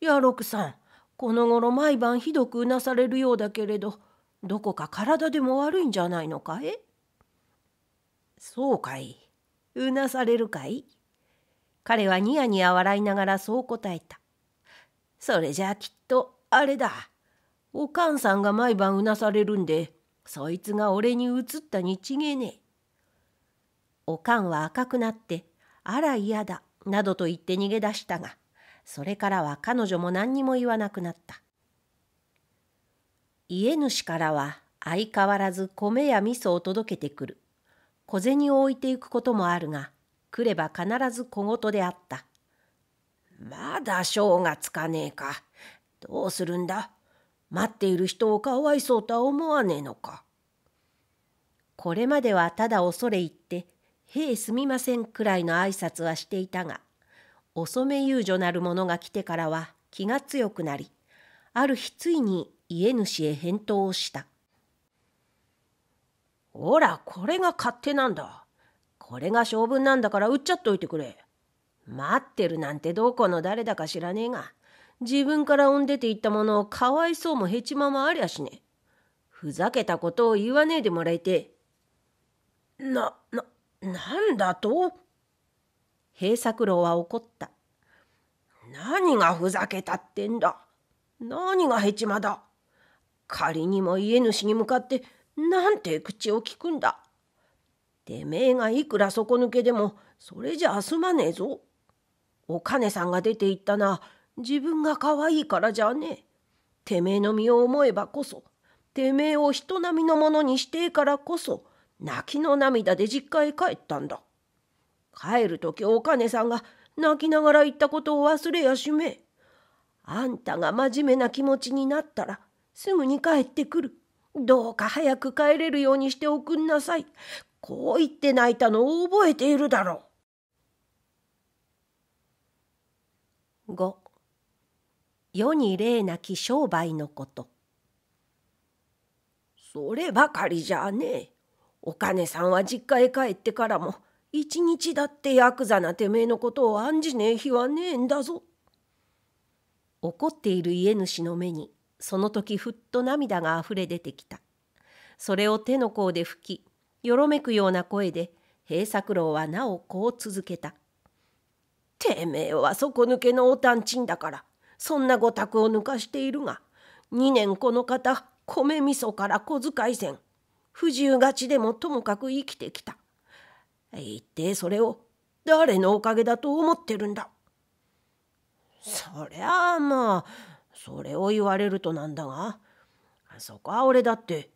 ろ六さん、この頃毎晩ひどくうなされるようだけれど、どこか体でも悪いんじゃないのかえそうかい。うなされるかい彼はニヤニヤ笑いながらそう答えた。それじゃあきっとあれだ。おかんさんが毎晩うなされるんで、そいつが俺に移ったに違えねえ。おかんは赤くなって、あら嫌だ、などと言って逃げ出したが、それからは彼女も何にも言わなくなった。家主からは相変わらず米や味噌を届けてくる。小銭を置いていくこともあるが来れば必ず小言であったまだ賞がつかねえかどうするんだ待っている人をかわいそうとは思わねえのかこれまではただ恐れ入って「へえすみません」くらいの挨拶はしていたが遅め遊女なる者が来てからは気が強くなりある日ついに家主へ返答をした。ほら、これが勝手なんだ。これが性分なんだから売っちゃっといてくれ。待ってるなんてどこの誰だか知らねえが、自分から産んでていったものをかわいそうもへちままありゃしねえ。ふざけたことを言わねえでもらえてな、な、なんだと平作郎は怒った。何がふざけたってんだ。何がへちまだ。仮にも家主に向かってなんて口を利くんだ。てめえがいくら底抜けでもそれじゃあすまねえぞ。お金さんが出て行ったな自分が可愛いからじゃねえ。てめえの身を思えばこそてめえを人並みのものにしてえからこそ泣きの涙で実家へ帰ったんだ。帰る時お金さんが泣きながら言ったことを忘れやしめえ。あんたが真面目な気持ちになったらすぐに帰ってくる。どうか早く帰れるようにしておくんなさい。こう言って泣いたのを覚えているだろう。五、世に霊なき商売のこと。そればかりじゃねえ。お金さんは実家へ帰ってからも、一日だってヤクザなてめえのことを案じねえ日はねえんだぞ。怒っている家主の目にその時ふっと涙があふれ出てきた。それを手の甲で拭き、よろめくような声で平作郎はなおこう続けた。てめえは底抜けのおたんちんだから、そんなごたくを抜かしているが、2年この方、米味噌から小遣いせん。不自由がちでもともかく生きてきた。一てそれを誰のおかげだと思ってるんだ。そりゃあまあ、それを言われるとなんだがそこは俺だって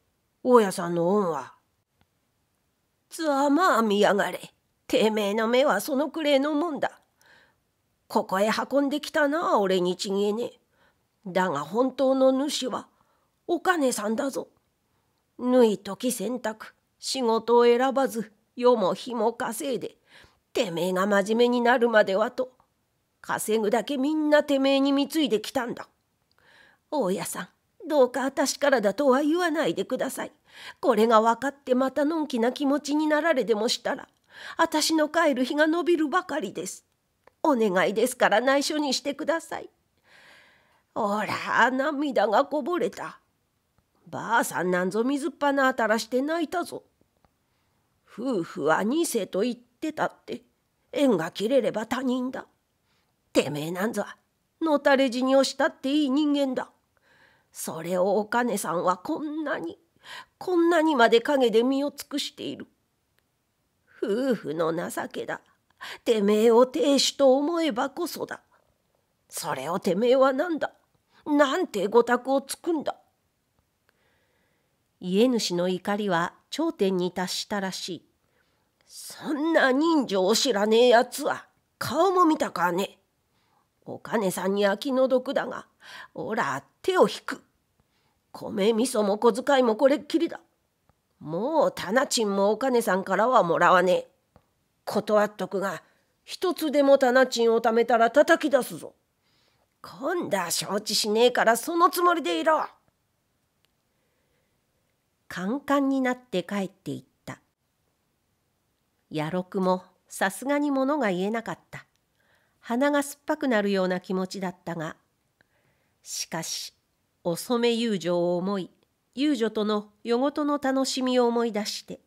大家さんの恩は。あまあ見やがれてめえの目はそのくれえのもんだ。ここへ運んできたな俺にちげえねえ。だが本当の主はお金さんだぞ。縫い時洗濯仕事を選ばず世も日も稼いでてめえが真面目になるまではと稼ぐだけみんなてめえに貢いできたんだ。大家さんどうか私からだとは言わないでくださいこれが分かってまたのんきな気持ちになられでもしたら私の帰る日が延びるばかりですお願いですから内緒にしてくださいほら涙がこぼれたばあさんなんぞ水っぱなたらして泣いたぞ夫婦は二世と言ってたって縁が切れれば他人だてめえなんぞはのたれ死にをしたっていい人間だそれをお金さんはこんなにこんなにまで陰で身を尽くしている夫婦の情けだてめえを亭主と思えばこそだそれをてめえは何だなんて御託をつくんだ家主の怒りは頂点に達したらしいそんな人情を知らねえやつは顔も見たかねお金さんには気の毒だがおら手を引く米味噌も小遣いもこれっきりだもうタナチンもお金さんからはもらわねえ断っとくが一つでもタナチンを貯めたら叩き出すぞ今度は承知しねえからそのつもりでいろカンカンになって帰っていった野六もさすがに物が言えなかった鼻が酸っぱくなるような気持ちだったがしかし、遅め遊女を思い、遊女との夜ごとの楽しみを思い出して、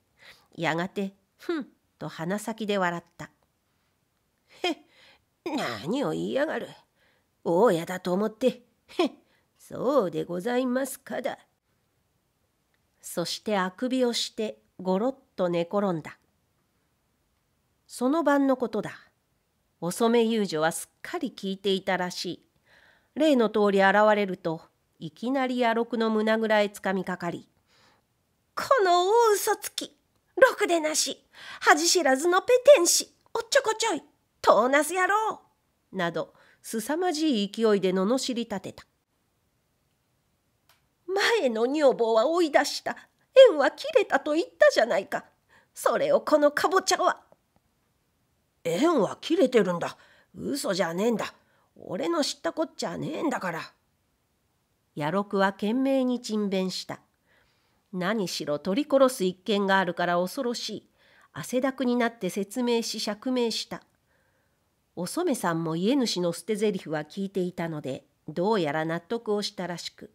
やがて、ふん、と鼻先で笑った。へっ、何を言いやがる。大家だと思って、へっ、そうでございますかだ。そしてあくびをしてごろっと寝転んだ。その晩のことだ。遅め遊女はすっかり聞いていたらしい。例の通り現れるといきなり野六の胸ぐらへつかみかかり「この大嘘つきろくでなし恥知らずのペテン師おっちょこちょいとうなす野郎」など凄まじい勢いで罵り立てた前の女房は追い出した縁は切れたと言ったじゃないかそれをこのかぼちゃは縁は切れてるんだ嘘じゃねえんだ俺の知ったこっちゃねえんだから野六は懸命に沈弁した何しろ取り殺す一件があるから恐ろしい汗だくになって説明し釈明したお染さんも家主の捨て台詞は聞いていたのでどうやら納得をしたらしく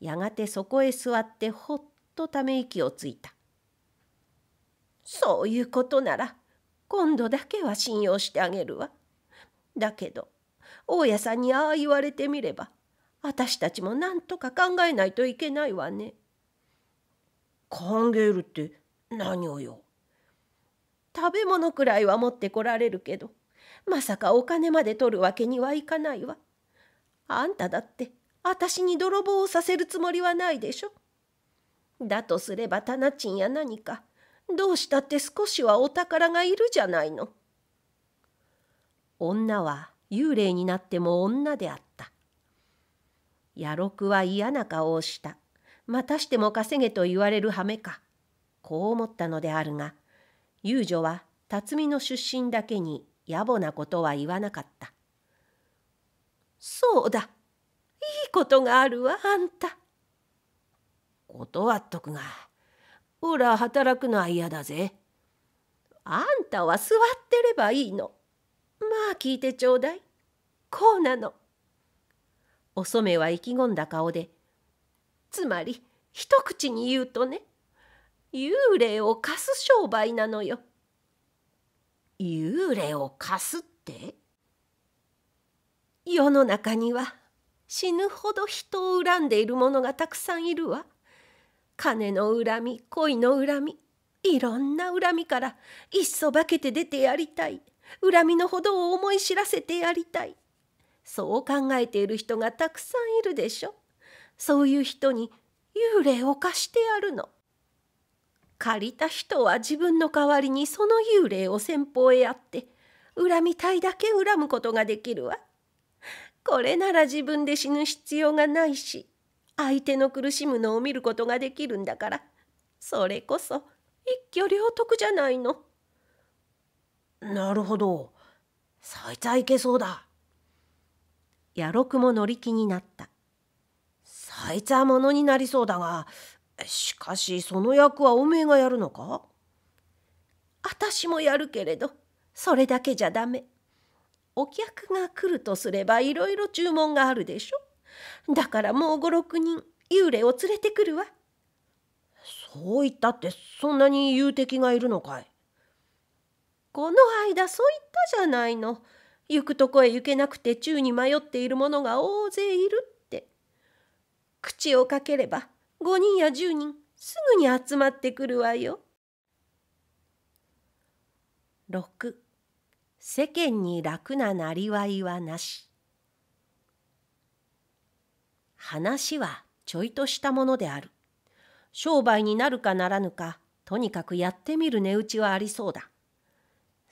やがてそこへ座ってほっとため息をついたそういうことなら今度だけは信用してあげるわだけど大家さんにああ言われてみれば私たちも何とか考えないといけないわね。考えるって何をよ。食べ物くらいは持ってこられるけどまさかお金まで取るわけにはいかないわ。あんただって私に泥棒をさせるつもりはないでしょ。だとすればタナチンや何かどうしたって少しはお宝がいるじゃないの。女は幽霊になっても女であった。野六は嫌な顔をした。またしても稼げと言われる羽目か。こう思ったのであるが、遊女は辰巳の出身だけに野暮なことは言わなかった。そうだ。いいことがあるわ、あんた。断っとくが、おら働くのは嫌だぜ。あんたは座ってればいいの。まあ聞いてちょうだい。こうなの。お染は意気込んだ顔で、つまり一口に言うとね、幽霊を貸す商売なのよ。幽霊を貸すって世の中には死ぬほど人を恨んでいる者がたくさんいるわ。金の恨み恋の恨みいろんな恨みからいっそ化けて出てやりたい恨みのほどを思い知らせてやりたいそう考えている人がたくさんいるでしょそういう人に幽霊を貸してやるの借りた人は自分の代わりにその幽霊を先方へやって恨みたいだけ恨むことができるわこれなら自分で死ぬ必要がないし相手の苦しむのを見ることができるんだからそれこそ一挙両得じゃないの。なるほどそいつはいけそうだ野六も乗り気になったそいつはものになりそうだがしかしその役はおめえがやるのか私もやるけれどそれだけじゃダメお客が来るとすればいろいろ注文があるでしょだからもう56人幽霊を連れてくるわそう言ったってそんなにう敵がいるのかいこの間そう言ったじゃないの。行くとこへ行けなくて宙に迷っている者が大勢いるって。口をかければ5人や10人すぐに集まってくるわよ。6世間に楽ななりわいはなし話はちょいとしたものである商売になるかならぬかとにかくやってみる値打ちはありそうだ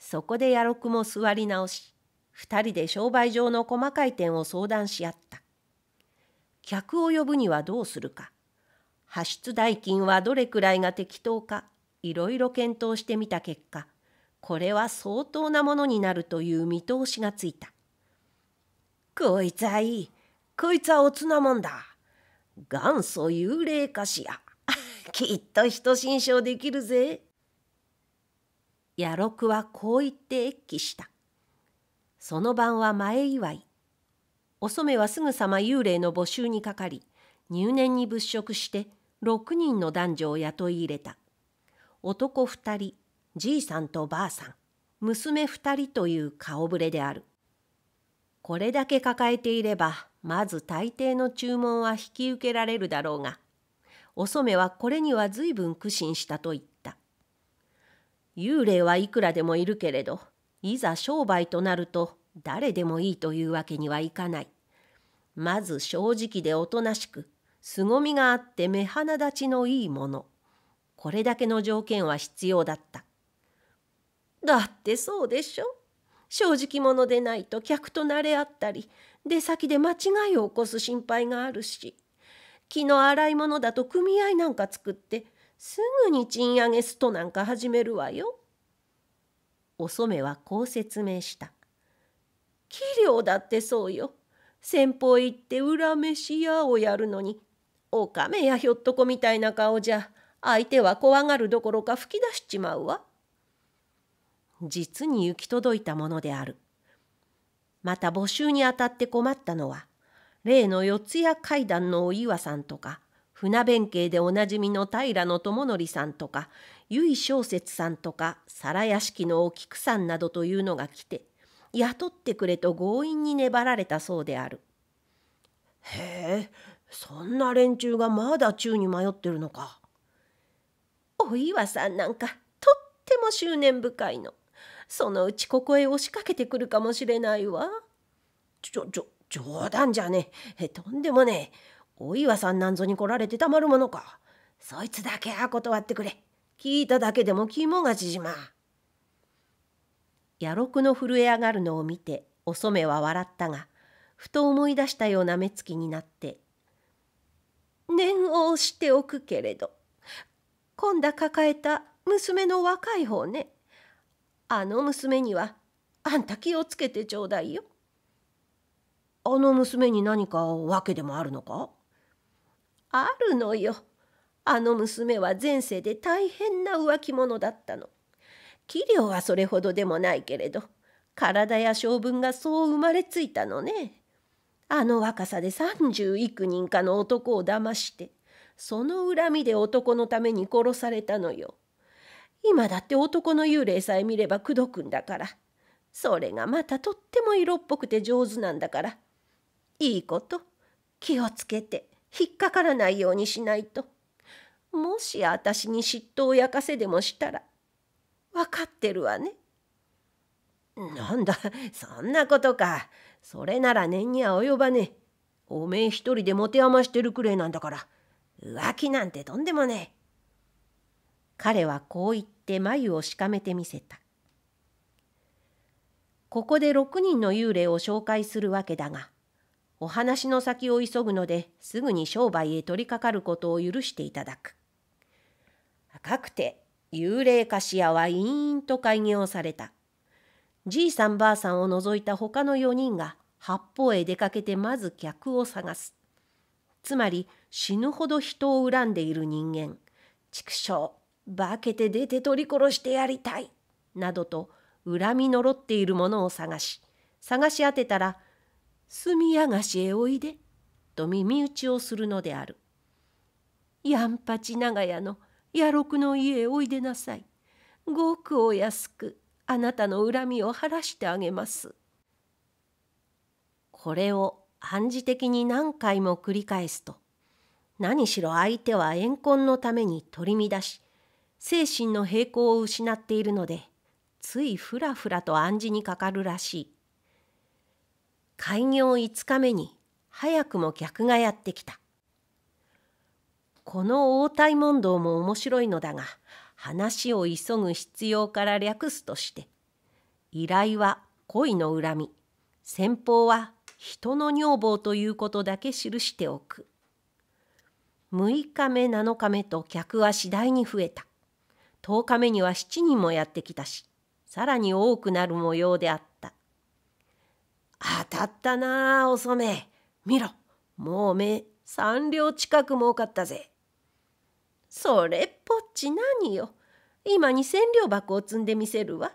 そこで野六も座り直し2人で商売上の細かい点を相談し合った客を呼ぶにはどうするか発出代金はどれくらいが適当かいろいろ検討してみた結果これは相当なものになるという見通しがついたこいつはいいこいつはおつなもんだ元祖幽霊かしや きっと人心証できるぜ野六はこう言って越起した。その晩は前祝い。お染はすぐさま幽霊の募集にかかり、入念に物色して6人の男女を雇い入れた。男2人、じいさんとばあさん、娘2人という顔ぶれである。これだけ抱えていれば、まず大抵の注文は引き受けられるだろうが、お染はこれには随分苦心したと言った。幽霊はいくらでもいるけれどいざ商売となると誰でもいいというわけにはいかないまず正直でおとなしく凄みがあって目鼻立ちのいいものこれだけの条件は必要だっただってそうでしょ正直者でないと客と慣れ合ったり出先で間違いを起こす心配があるし気の荒いのだと組合なんか作ってすぐに賃上げストなんか始めるわよ。お染はこう説明した。器量だってそうよ。先方行って裏飯屋をやるのに、おかめやひょっとこみたいな顔じゃ、相手は怖がるどころか吹き出しちまうわ。実に行き届いたものである。また募集にあたって困ったのは、例の四谷階段のお岩さんとか、船弁慶でおなじみの平野智則さんとか由井小説さんとか皿屋敷のお菊さんなどというのが来て雇ってくれと強引に粘られたそうである。へえそんな連中がまだ宙に迷ってるのか。お岩さんなんかとっても執念深いの。そのうちここへ押しかけてくるかもしれないわ。ちょちょ冗談じゃねえとんでもねえお岩さんなんぞに来られてたまるものか。そいつだけは断ってくれ。聞いただけでも肝が縮ま。やろくの震え上がるのを見て、お染は笑ったが、ふと思い出したような目つきになって、念を押しておくけれど、今度抱えた娘の若い方ね。あの娘には、あんた気をつけてちょうだいよ。あの娘に何か訳でもあるのかあるのよ。あの娘は前世で大変な浮気者だったの。器量はそれほどでもないけれど、体や性分がそう生まれついたのね。あの若さで三十幾人かの男を騙して、その恨みで男のために殺されたのよ。今だって男の幽霊さえ見れば口説くんだから。それがまたとっても色っぽくて上手なんだから。いいこと、気をつけて。引っかからないようにしないともし私に嫉妬を焼かせでもしたら分かってるわね。なんだそんなことかそれなら念には及ばねえおめえ一人で持て余してるくれなんだから浮気なんてとんでもねえ。彼はこう言って眉をしかめてみせた。ここで6人の幽霊を紹介するわけだがお話の先を急ぐのですぐに商売へ取りかかることを許していただく。赤くて幽霊菓子屋はー員と開業された。じいさんばあさんを除いた他の4人が八方へ出かけてまず客を探す。つまり死ぬほど人を恨んでいる人間。畜生、化けて出て取り殺してやりたい。などと恨み呪っているものを探し、探し当てたら住屋がしへおいで」と耳打ちをするのである。やんぱち長屋の野六の家へおいでなさい。ごくお安くあなたの恨みを晴らしてあげます。これを暗示的に何回も繰り返すと何しろ相手は怨恨のために取り乱し精神の平衡を失っているのでついふらふらと暗示にかかるらしい。開業5日目に早くも客がやってきたこの応対問答も面白いのだが話を急ぐ必要から略すとして依頼は恋の恨み先方は人の女房ということだけ記しておく6日目7日目と客は次第に増えた10日目には7人もやってきたしさらに多くなる模様であった当たったなあお染見ろもうおめえ3両近く儲かったぜそれっぽっち何よ今に千両箱を積んでみせるわ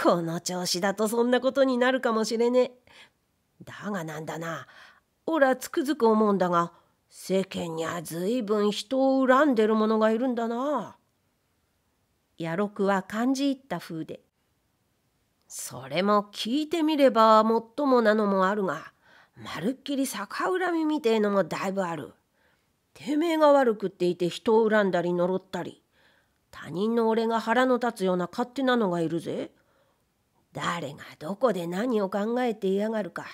この調子だとそんなことになるかもしれねえだがなんだなおらつくづく思うんだが世間には随分人を恨んでる者がいるんだな野六は感じ入った風でそれも聞いてみればもっともなのもあるがまるっきり逆恨みみてえのもだいぶある。てめえが悪くっていて人を恨んだり呪ったり他人の俺が腹の立つような勝手なのがいるぜ。誰がどこで何を考えていやがるか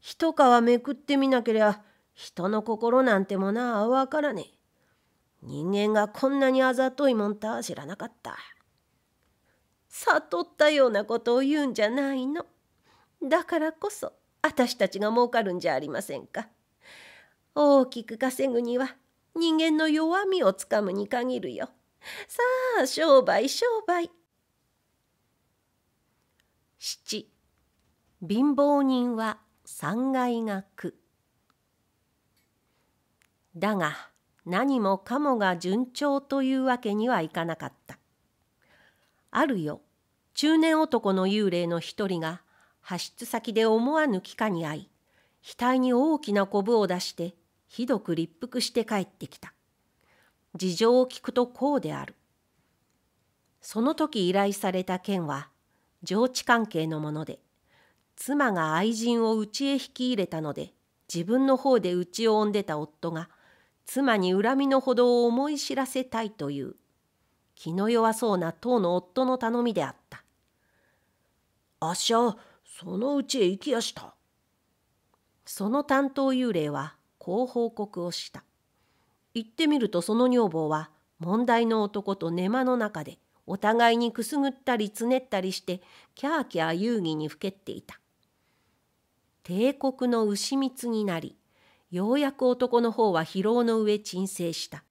一皮めくってみなけりゃ人の心なんてもなあわからねえ。人間がこんなにあざといもんた知らなかった。悟ったようなことを言うんじゃないの。だからこそ私たちが儲かるんじゃありませんか。大きく稼ぐには人間の弱みをつかむに限るよ。さあ商売商売。七貧乏人は三害が苦。だが何もかもが順調というわけにはいかなかった。あるよ。中年男の幽霊の一人が、発出先で思わぬ帰化に遭い、額に大きなこぶを出して、ひどく立腹して帰ってきた。事情を聞くとこうである。その時依頼された件は、上智関係のもので、妻が愛人を家へ引き入れたので、自分の方で家を産んでた夫が、妻に恨みのほどを思い知らせたいという気の弱そうな当の夫の頼みであった。あっしゃ、そのうちへ行きやした。その担当幽霊はこう報告をした。行ってみるとその女房は問題の男と寝間の中でお互いにくすぐったりつねったりしてキャーキャー遊戯にふけっていた。帝国の牛蜜になりようやく男の方は疲労の上沈静した。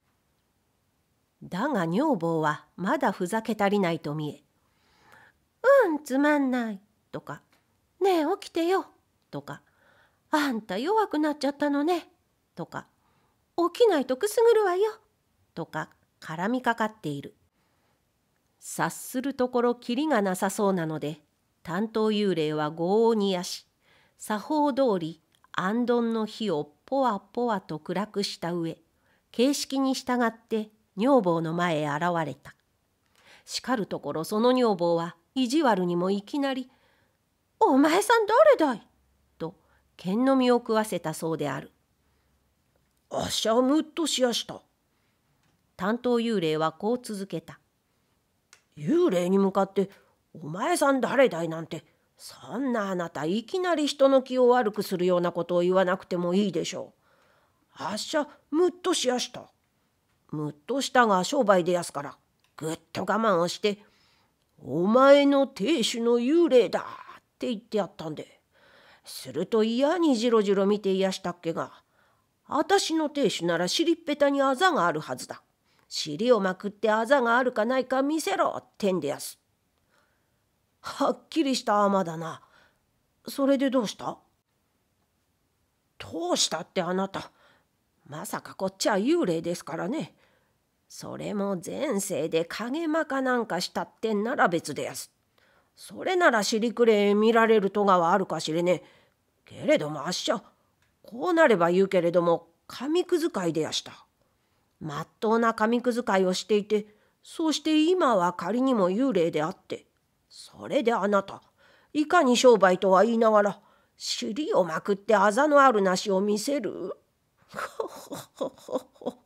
だが女房はまだふざけ足りないと見え「うんつまんない」とか「ねえ起きてよ」とか「あんた弱くなっちゃったのね」とか「起きないとくすぐるわよ」とか絡みかかっている察するところきりがなさそうなので担当幽霊は業を煮やし作法通りあんどんの火をぽわぽわと暗くした上形式に従って女房の前へ現れたしかるところその女房は意地悪にもいきなり「お前さん誰だい?」と剣の身を食わせたそうである「あっしゃむっとしやした」担当幽霊はこう続けた「幽霊に向かって「お前さん誰だい?」なんてそんなあなたいきなり人の気を悪くするようなことを言わなくてもいいでしょう。あっしゃむっとしやした。むっとしたが商売でやすからぐっと我慢をして「お前の亭主の幽霊だ!」って言ってやったんですると嫌にじろじろ見ていやしたっけが私の亭主なら尻っぺたにあざがあるはずだ尻をまくってあざがあるかないか見せろってんでやすはっきりしたまだなそれでどうしたどうしたってあなたまさかこっちは幽霊ですからねそれも前世で影まかなんかしたってんなら別でやす。それならしりくれ見られるとがはあるかしれねえ。けれどもあっしゃ、こうなれば言うけれども、紙くずかいでやした。まっとうな紙くずかいをしていて、そして今は仮にも幽霊であって、それであなた、いかに商売とは言いながら、尻をまくってあざのあるなしを見せる。ほほほほほ。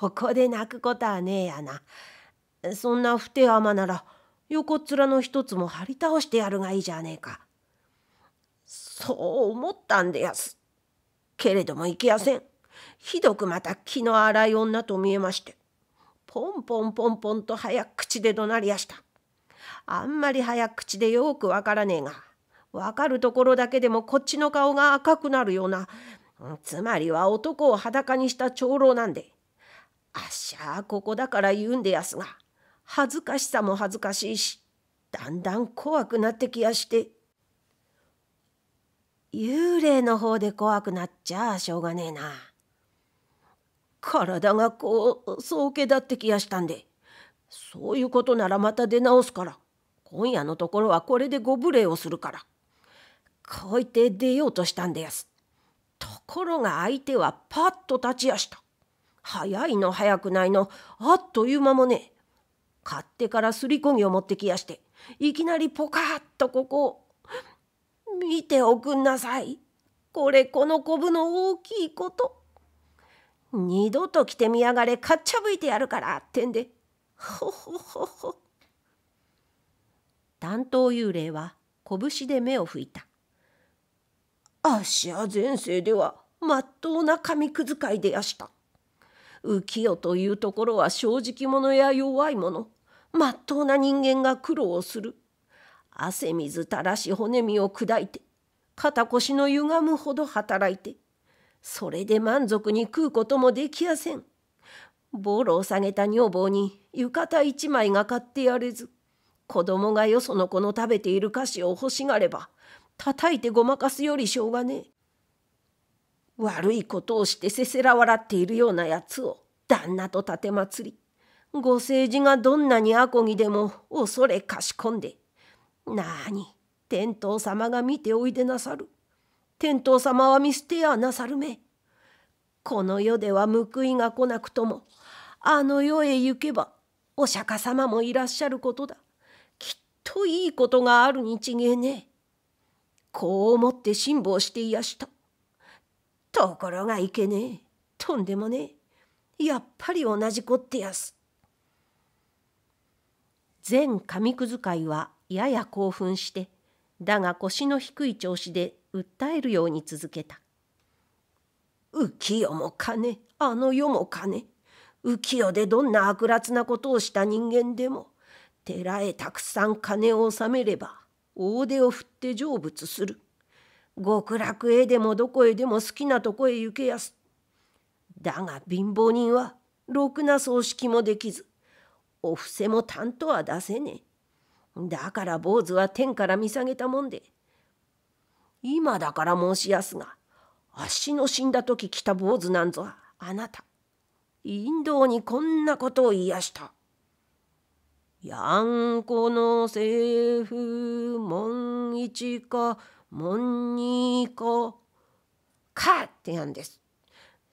そこで泣くことはねえやな。そんな不手甘なら横っ面の一つも張り倒してやるがいいじゃねえか。そう思ったんでやす。けれどもいけやせん。ひどくまた気の荒い女と見えまして。ポンポンポンポンと早口で怒鳴りやした。あんまり早口でよくわからねえが、わかるところだけでもこっちの顔が赤くなるような、つまりは男を裸にした長老なんで、あっしゃあここだから言うんでやすが恥ずかしさも恥ずかしいしだんだん怖くなってきやして幽霊の方で怖くなっちゃあしょうがねえな体がこうそうけだってきやしたんでそういうことならまた出直すから今夜のところはこれでご無礼をするからこう言って出ようとしたんでやすところが相手はパッと立ちやした早いの早くないのあっという間もね買ってからすりこぎを持ってきやしていきなりポカッとここ見ておくんなさいこれこのこぶの大きいこと二度と来てみやがれかっちゃぶいてやるからってんでほほほほ担当幽霊は拳で目を拭いた足や前世ではまっとうな紙くずかいでやした浮世というところは正直者や弱い者まっとうな人間が苦労する汗水垂らし骨身を砕いて肩腰の歪むほど働いてそれで満足に食うこともできやせんボロを下げた女房に浴衣一枚が買ってやれず子供がよその子の食べている菓子を欲しがれば叩いてごまかすよりしょうがねえ悪いことをしてせせら笑っているようなやつを旦那と奉りご政治がどんなにあこぎでも恐れかしこんでなに天道様が見ておいでなさる天道様は見捨てやなさるめこの世では報いが来なくともあの世へ行けばお釈迦様もいらっしゃることだきっといいことがあるに違えねえこう思って辛抱していやしたところがいけねえとんでもねえやっぱり同じ子ってやす全紙くずかいはやや興奮してだが腰の低い調子で訴えるように続けた浮世も金あの世も金浮世でどんな悪辣なことをした人間でも寺へたくさん金を納めれば大手を振って成仏する極楽へでもどこへでも好きなとこへ行けやす。だが貧乏人はろくな葬式もできずお布施も担当は出せねえ。だから坊主は天から見下げたもんで。今だから申しやすがあっしの死んだ時来た坊主なんぞはあなたインドにこんなことを言いやした。やんこの政府門一かモンニーコカってやんです。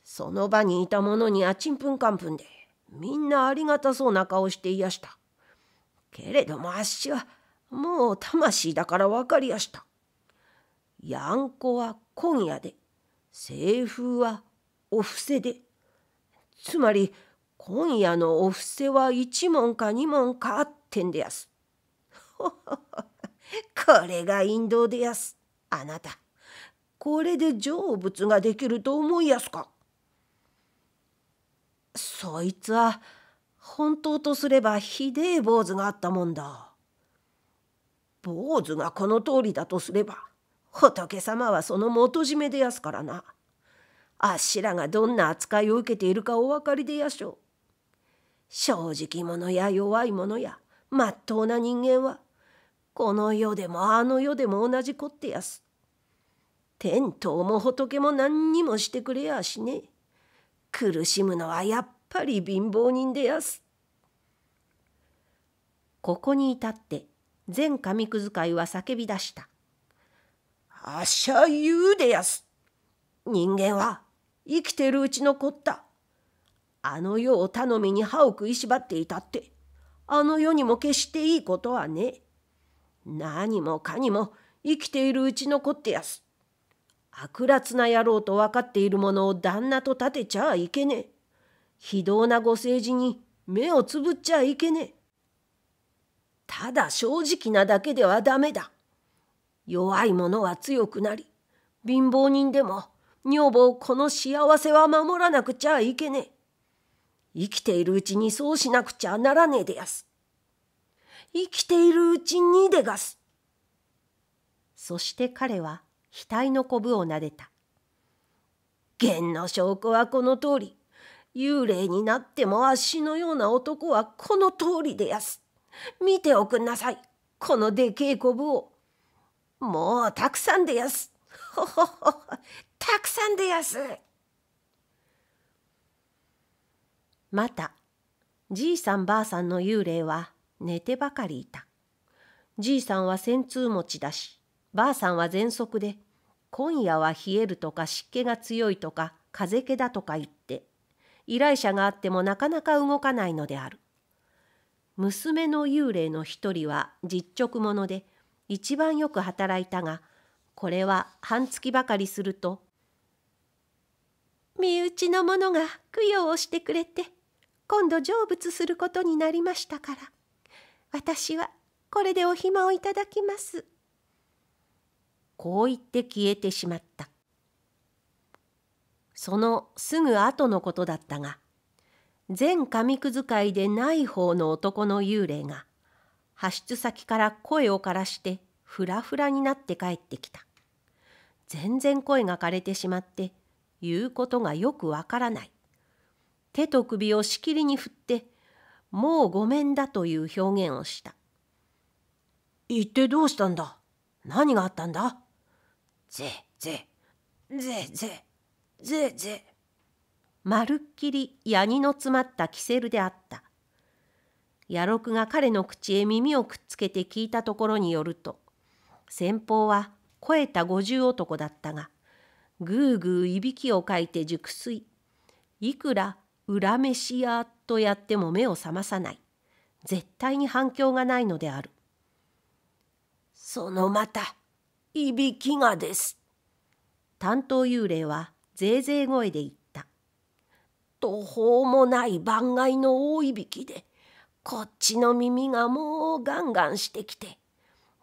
その場にいた者にはちんぷんかんぷんで、みんなありがたそうな顔していやした。けれどもあっしは、もう魂だから分かりやした。やんこは今夜で、西風はお布施で。つまり、今夜のお布施は一文か二文かってんでやす。これがンドでやす。あなたこれで成仏ができると思いやすかそいつは本当とすればひでえ坊主があったもんだ坊主がこの通りだとすれば仏様はその元締めでやすからなあっしらがどんな扱いを受けているかお分かりでやしょう正直者や弱い者やまっとうな人間はこの世でもあの世でも同じこってやす。天道も仏も何にもしてくれやしね苦しむのはやっぱり貧乏人でやす。ここに至って全神くず。いは叫び出した。あっしゃ言うでやす。人間は生きてるうちのこった。あの世を頼みに歯を食いしばっていたって、あの世にも決していいことはねえ。何もかにも生きているうちの子ってやす。悪辣な野郎と分かっているものを旦那と立てちゃいけねえ。非道なご政治に目をつぶっちゃいけねえ。ただ正直なだけではダメだ。弱い者は強くなり、貧乏人でも女房この幸せは守らなくちゃいけねえ。生きているうちにそうしなくちゃならねえでやす。生きているうちにでがす。そして彼は額のこぶをなでた。弦の証拠はこの通り。幽霊になってもあっしのような男はこの通りでやす。見ておくんなさい。このでけえこぶを。もうたくさんでやす。ほほほ。たくさんでやす。また、じいさんばあさんの幽霊は寝てばかりいた。じいさんは千通持ちだし、ばあさんは喘息で、今夜は冷えるとか湿気が強いとか風気だとか言って、依頼者があってもなかなか動かないのである。娘の幽霊の一人は実直者で、一番よく働いたが、これは半月ばかりすると、身内の者が供養をしてくれて、今度成仏することになりましたから。私はこれでお暇をいただきます」こう言って消えてしまったそのすぐ後のことだったが全紙くずいでない方の男の幽霊が発出先から声を枯らしてふらふらになって帰ってきた全然声が枯れてしまって言うことがよくわからない手と首をしきりに振ってもうごめんだという表現をした行ってどうしたんだ何があったんだぜぜぜぜぜぜまるっきりヤニの詰まったキセルであった野六が彼の口へ耳をくっつけて聞いたところによると先方は肥えた五十男だったがぐうぐういびきをかいて熟睡いくら裏しやとやっても目を覚まさない絶対に反響がないのであるそのまたいびきがです担当幽霊はぜいぜい声で言った途方もない番外の大いびきでこっちの耳がもうガンガンしてきて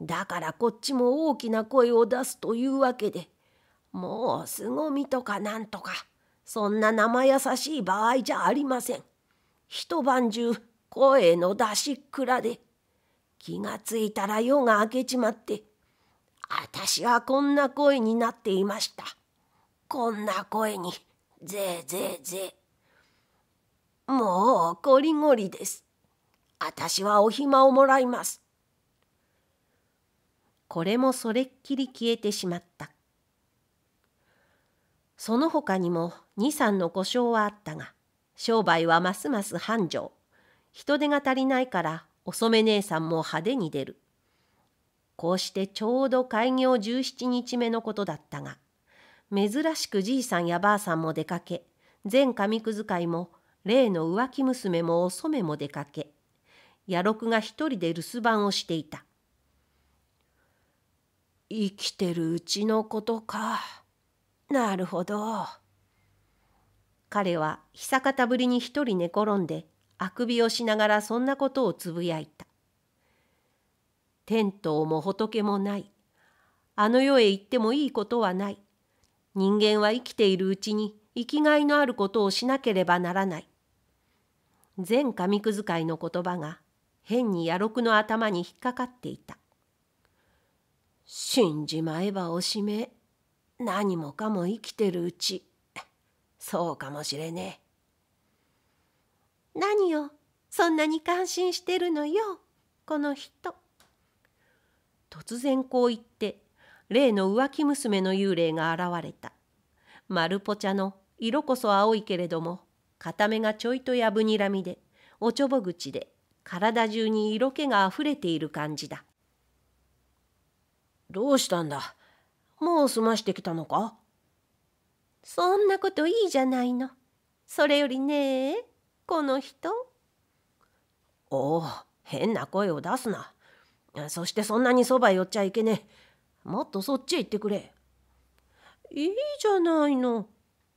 だからこっちも大きな声を出すというわけでもうすごみとかなんとか。そんな生優しい場合じゃありません。一晩中声の出しっくらで気がついたら夜が明けちまって私はこんな声になっていました。こんな声にぜぜぜもうこりごりです。私はお暇をもらいます。これもそれっきり消えてしまった。その他にも二三の故障はあったが商売はますます繁盛人手が足りないからお染姉さんも派手に出るこうしてちょうど開業17日目のことだったが珍しくじいさんやばあさんも出かけ全神くかいも例の浮気娘もお染も出かけ野六が一人で留守番をしていた生きてるうちのことか。なるほど。彼は久方ぶりに一人寝転んであくびをしながらそんなことをつぶやいた。天道も仏もない。あの世へ行ってもいいことはない。人間は生きているうちに生きがいのあることをしなければならない。全神くずいの言葉が変に野六の頭に引っかかっていた。死んじまえばおしめ。何もかも生きてるうち そうかもしれねえ何をそんなに感心してるのよこの人突然こう言って例の浮気娘の幽霊が現れた丸ポチャの色こそ青いけれども片目がちょいとやぶにらみでおちょぼ口で体中に色気があふれている感じだどうしたんだもう済ましてきたのかそんなこといいじゃないのそれよりねこの人おお変な声を出すなそしてそんなにそば寄っちゃいけねえもっとそっちへ行ってくれいいじゃないの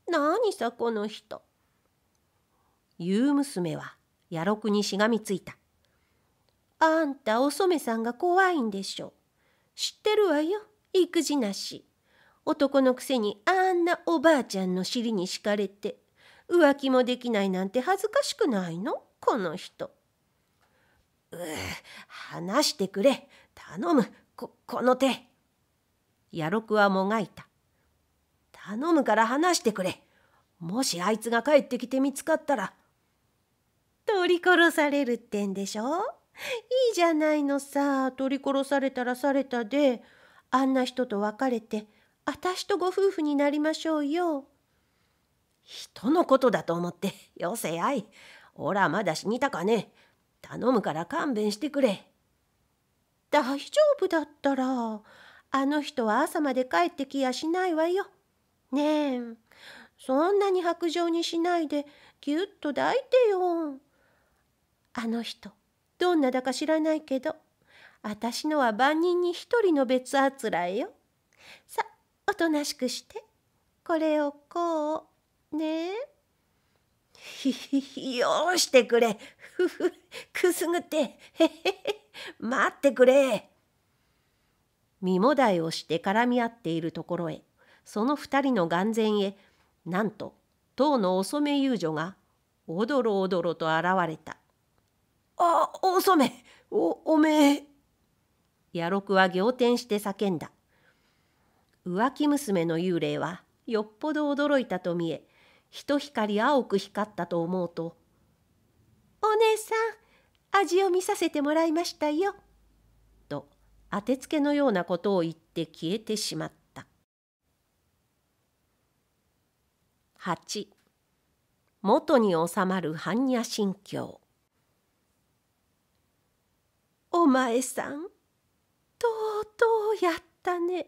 何さこの人夕娘はやろくにしがみついたあんたお染さんが怖いんでしょ知ってるわよ育児なし男のくせにあんなおばあちゃんの尻に敷かれて浮気もできないなんて恥ずかしくないのこの人うう話してくれ頼むここの手ヤロクはもがいた頼むから話してくれもしあいつが帰ってきて見つかったら取り殺されるってんでしょいいじゃないのさ取り殺されたらされたであんな人と別れて私とご夫婦になりましょうよ。人のことだと思ってよせやい。おらまだ死にたかね。頼むから勘弁してくれ。大丈夫だったらあの人は朝まで帰ってきやしないわよ。ねえそんなに白状にしないでぎゅっと抱いてよ。あの人どんなだか知らないけど。私のは万人に一人の別あつらえよ。さおとなしくしてこれをこうねえ。ひひひよしてくれふふくすぐってへへへ待ってくれ。身もだいをして絡み合っているところへその二人の眼前へなんと当のお染遊女がおどろおどろと現れた。あお染おおめえ野六は仰天して叫んだ。浮気娘の幽霊はよっぽど驚いたと見え、と光青く光ったと思うと、お姉さん、味を見させてもらいましたよ。と、当てつけのようなことを言って消えてしまった。八、元に収まる般若心経お前さんやったね。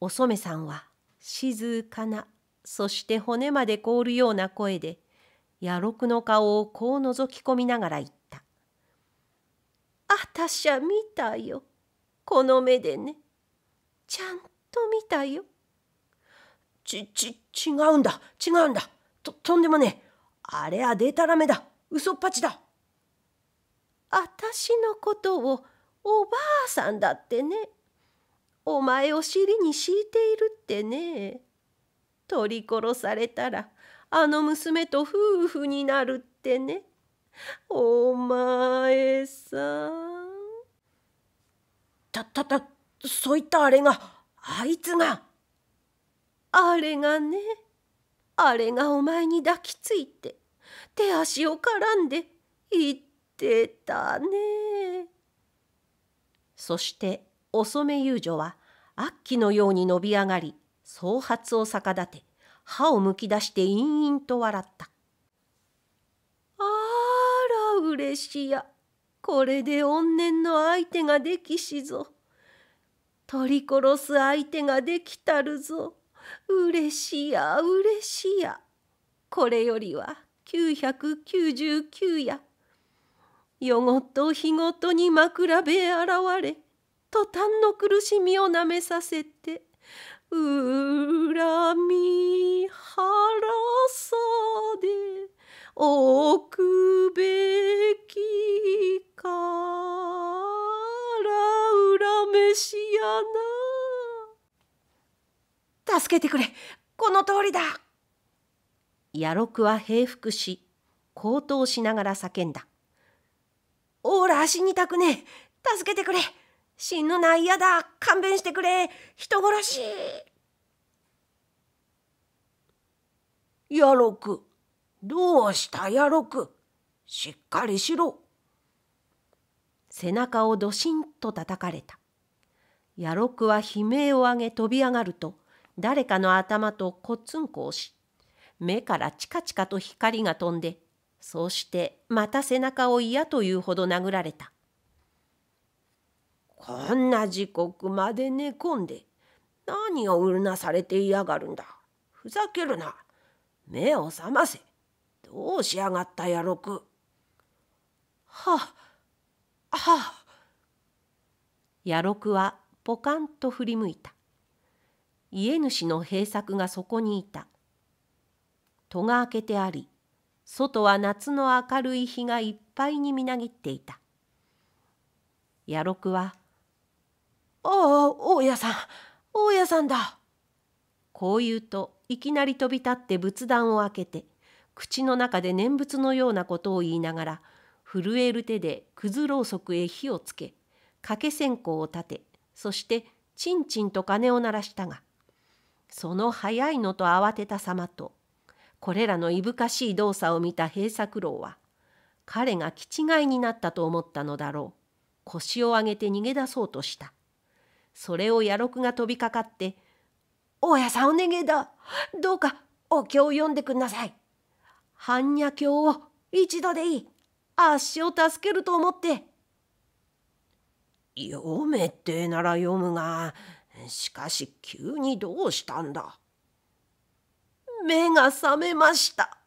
お染さんは静かなそして骨まで凍るような声で野六の顔をこう覗き込みながら言った。あたしゃ見たよ。この目でね。ちゃんと見たよ。ち、ち、違うんだ。違うんだ。と、とんでもねえ。あれはでたらめだ。嘘っぱちだ。あたしのことをおばあさんだってねお前を尻に敷いているってね取り殺されたらあの娘と夫婦になるってねお前さんたたたそういったあれがあいつがあれがねあれがお前に抱きついて手足を絡んで言ってたね。そして遅め遊女は悪鬼のように伸び上がり総髪を逆立て歯をむき出して陰々と笑った「あらうれしやこれで怨念の相手ができしぞ取り殺す相手ができたるぞうれしやうれしやこれよりは999や」。夜ごと日ごとに枕辺へ現れ途端の苦しみをなめさせて恨み晴らさでおくべきから恨めしやな助けてくれこの通りだ野六は平伏し口頭しながら叫んだおら死にたくねえ助けてくれ死ぬな嫌だ勘弁してくれ人殺しやろくどうしたやろくしっかりしろ背中をどしんと叩かれたやろくは悲鳴を上げ飛び上がると誰かの頭とこっつんこをし目からチカチカと光が飛んでそうしてまた背中を嫌というほど殴られた。こんな時刻まで寝込んで何をうるなされて嫌がるんだ。ふざけるな。目を覚ませ。どうしやがったやろく。はあ、はあ。やろくはポカンと振り向いた。家主の閉作がそこにいた。戸が開けてあり、外は夏の明るい日がいっぱいにみなぎっていたろくは「ああ大家さん大家さんだ」こう言うといきなり飛び立って仏壇を開けて口の中で念仏のようなことを言いながら震える手でくずろうそくへ火をつけ掛け線香を立てそしてちんちんと鐘を鳴らしたがその早いのと慌てた様とこれらのいぶかしい動作を見た平作郎は彼が気違いになったと思ったのだろう腰を上げて逃げ出そうとしたそれを野六が飛びかかって「大家さんお願いだどうかお経を読んでくんなさい」「般若経を一度でいいあっしを助けると思って」「読めってなら読むがしかし急にどうしたんだ目が覚めました。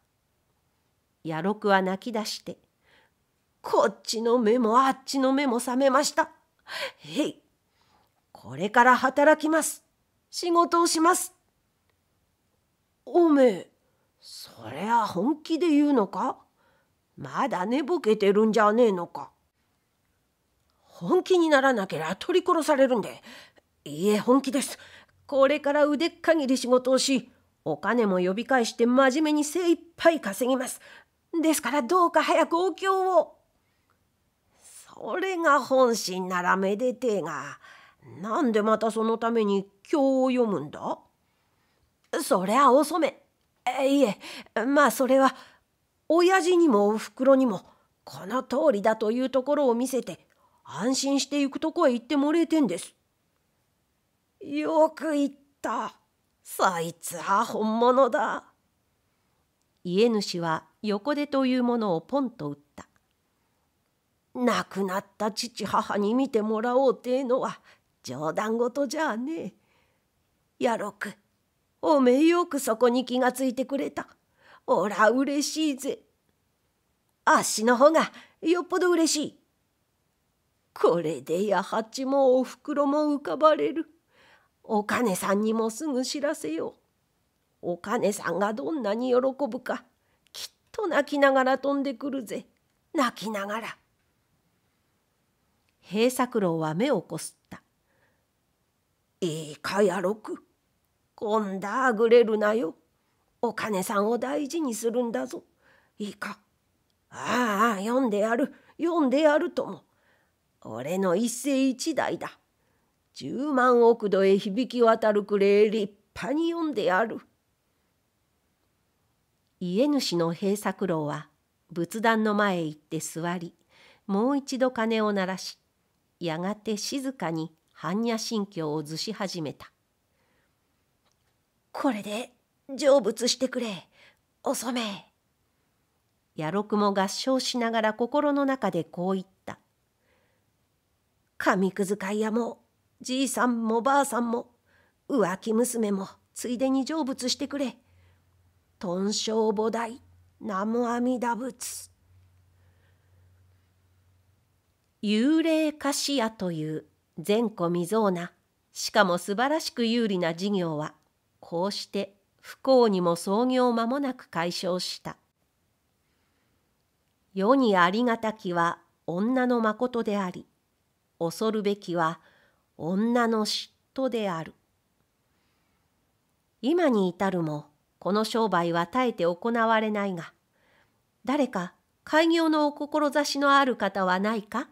やろくは泣き出して、こっちの目もあっちの目も覚めました。へい、これから働きます。仕事をします。おめえ、そりゃ本気で言うのかまだ寝ぼけてるんじゃねえのか。本気にならなけりゃ取り殺されるんで。いいえ、本気です。これから腕っ限り仕事をし、お金も呼び返して真面目に精一杯稼ぎます。ですからどうか早くお経を。それが本心ならめでてえが、なんでまたそのために経を読むんだそりゃお染め。いえ、まあそれは、親父にもお袋にも、この通りだというところを見せて、安心して行くとこへ行ってもれえてんです。よく言った。そいつは本物だ。家主は横手というものをポンと打った。亡くなった父母に見てもらおうてえのは冗談事じゃあねえ。やろく、おめえよくそこに気がついてくれた。おら嬉しいぜ。あっしの方がよっぽど嬉しい。これで八八もおふくろも浮かばれる。お金さんにもすぐ知らせよう。お金さんがどんなに喜ぶか、きっと泣きながら飛んでくるぜ。泣きながら。平作郎は目をこすった。いいかやろく。今度あぐれるなよ。お金さんを大事にするんだぞ。いいか。ああ、読んでやる。読んでやるとも。俺の一世一代だ。十万億度へ響き渡るくれ立派に読んである。家主の平作郎は仏壇の前へ行って座りもう一度鐘を鳴らしやがて静かに般若心経をずし始めた「これで成仏してくれお染め」ろくも合唱しながら心の中でこう言った「神くずかいやもじいさんもばあさんも浮気娘もついでに成仏してくれ。頓生菩提南無阿弥陀仏。幽霊菓子屋という善子未曾なしかも素晴らしく有利な事業はこうして不幸にも創業間もなく解消した世にありがたきは女のまことであり恐るべきは女の嫉妬である今に至るもこの商売は絶えて行われないが誰か開業のお志のある方はないか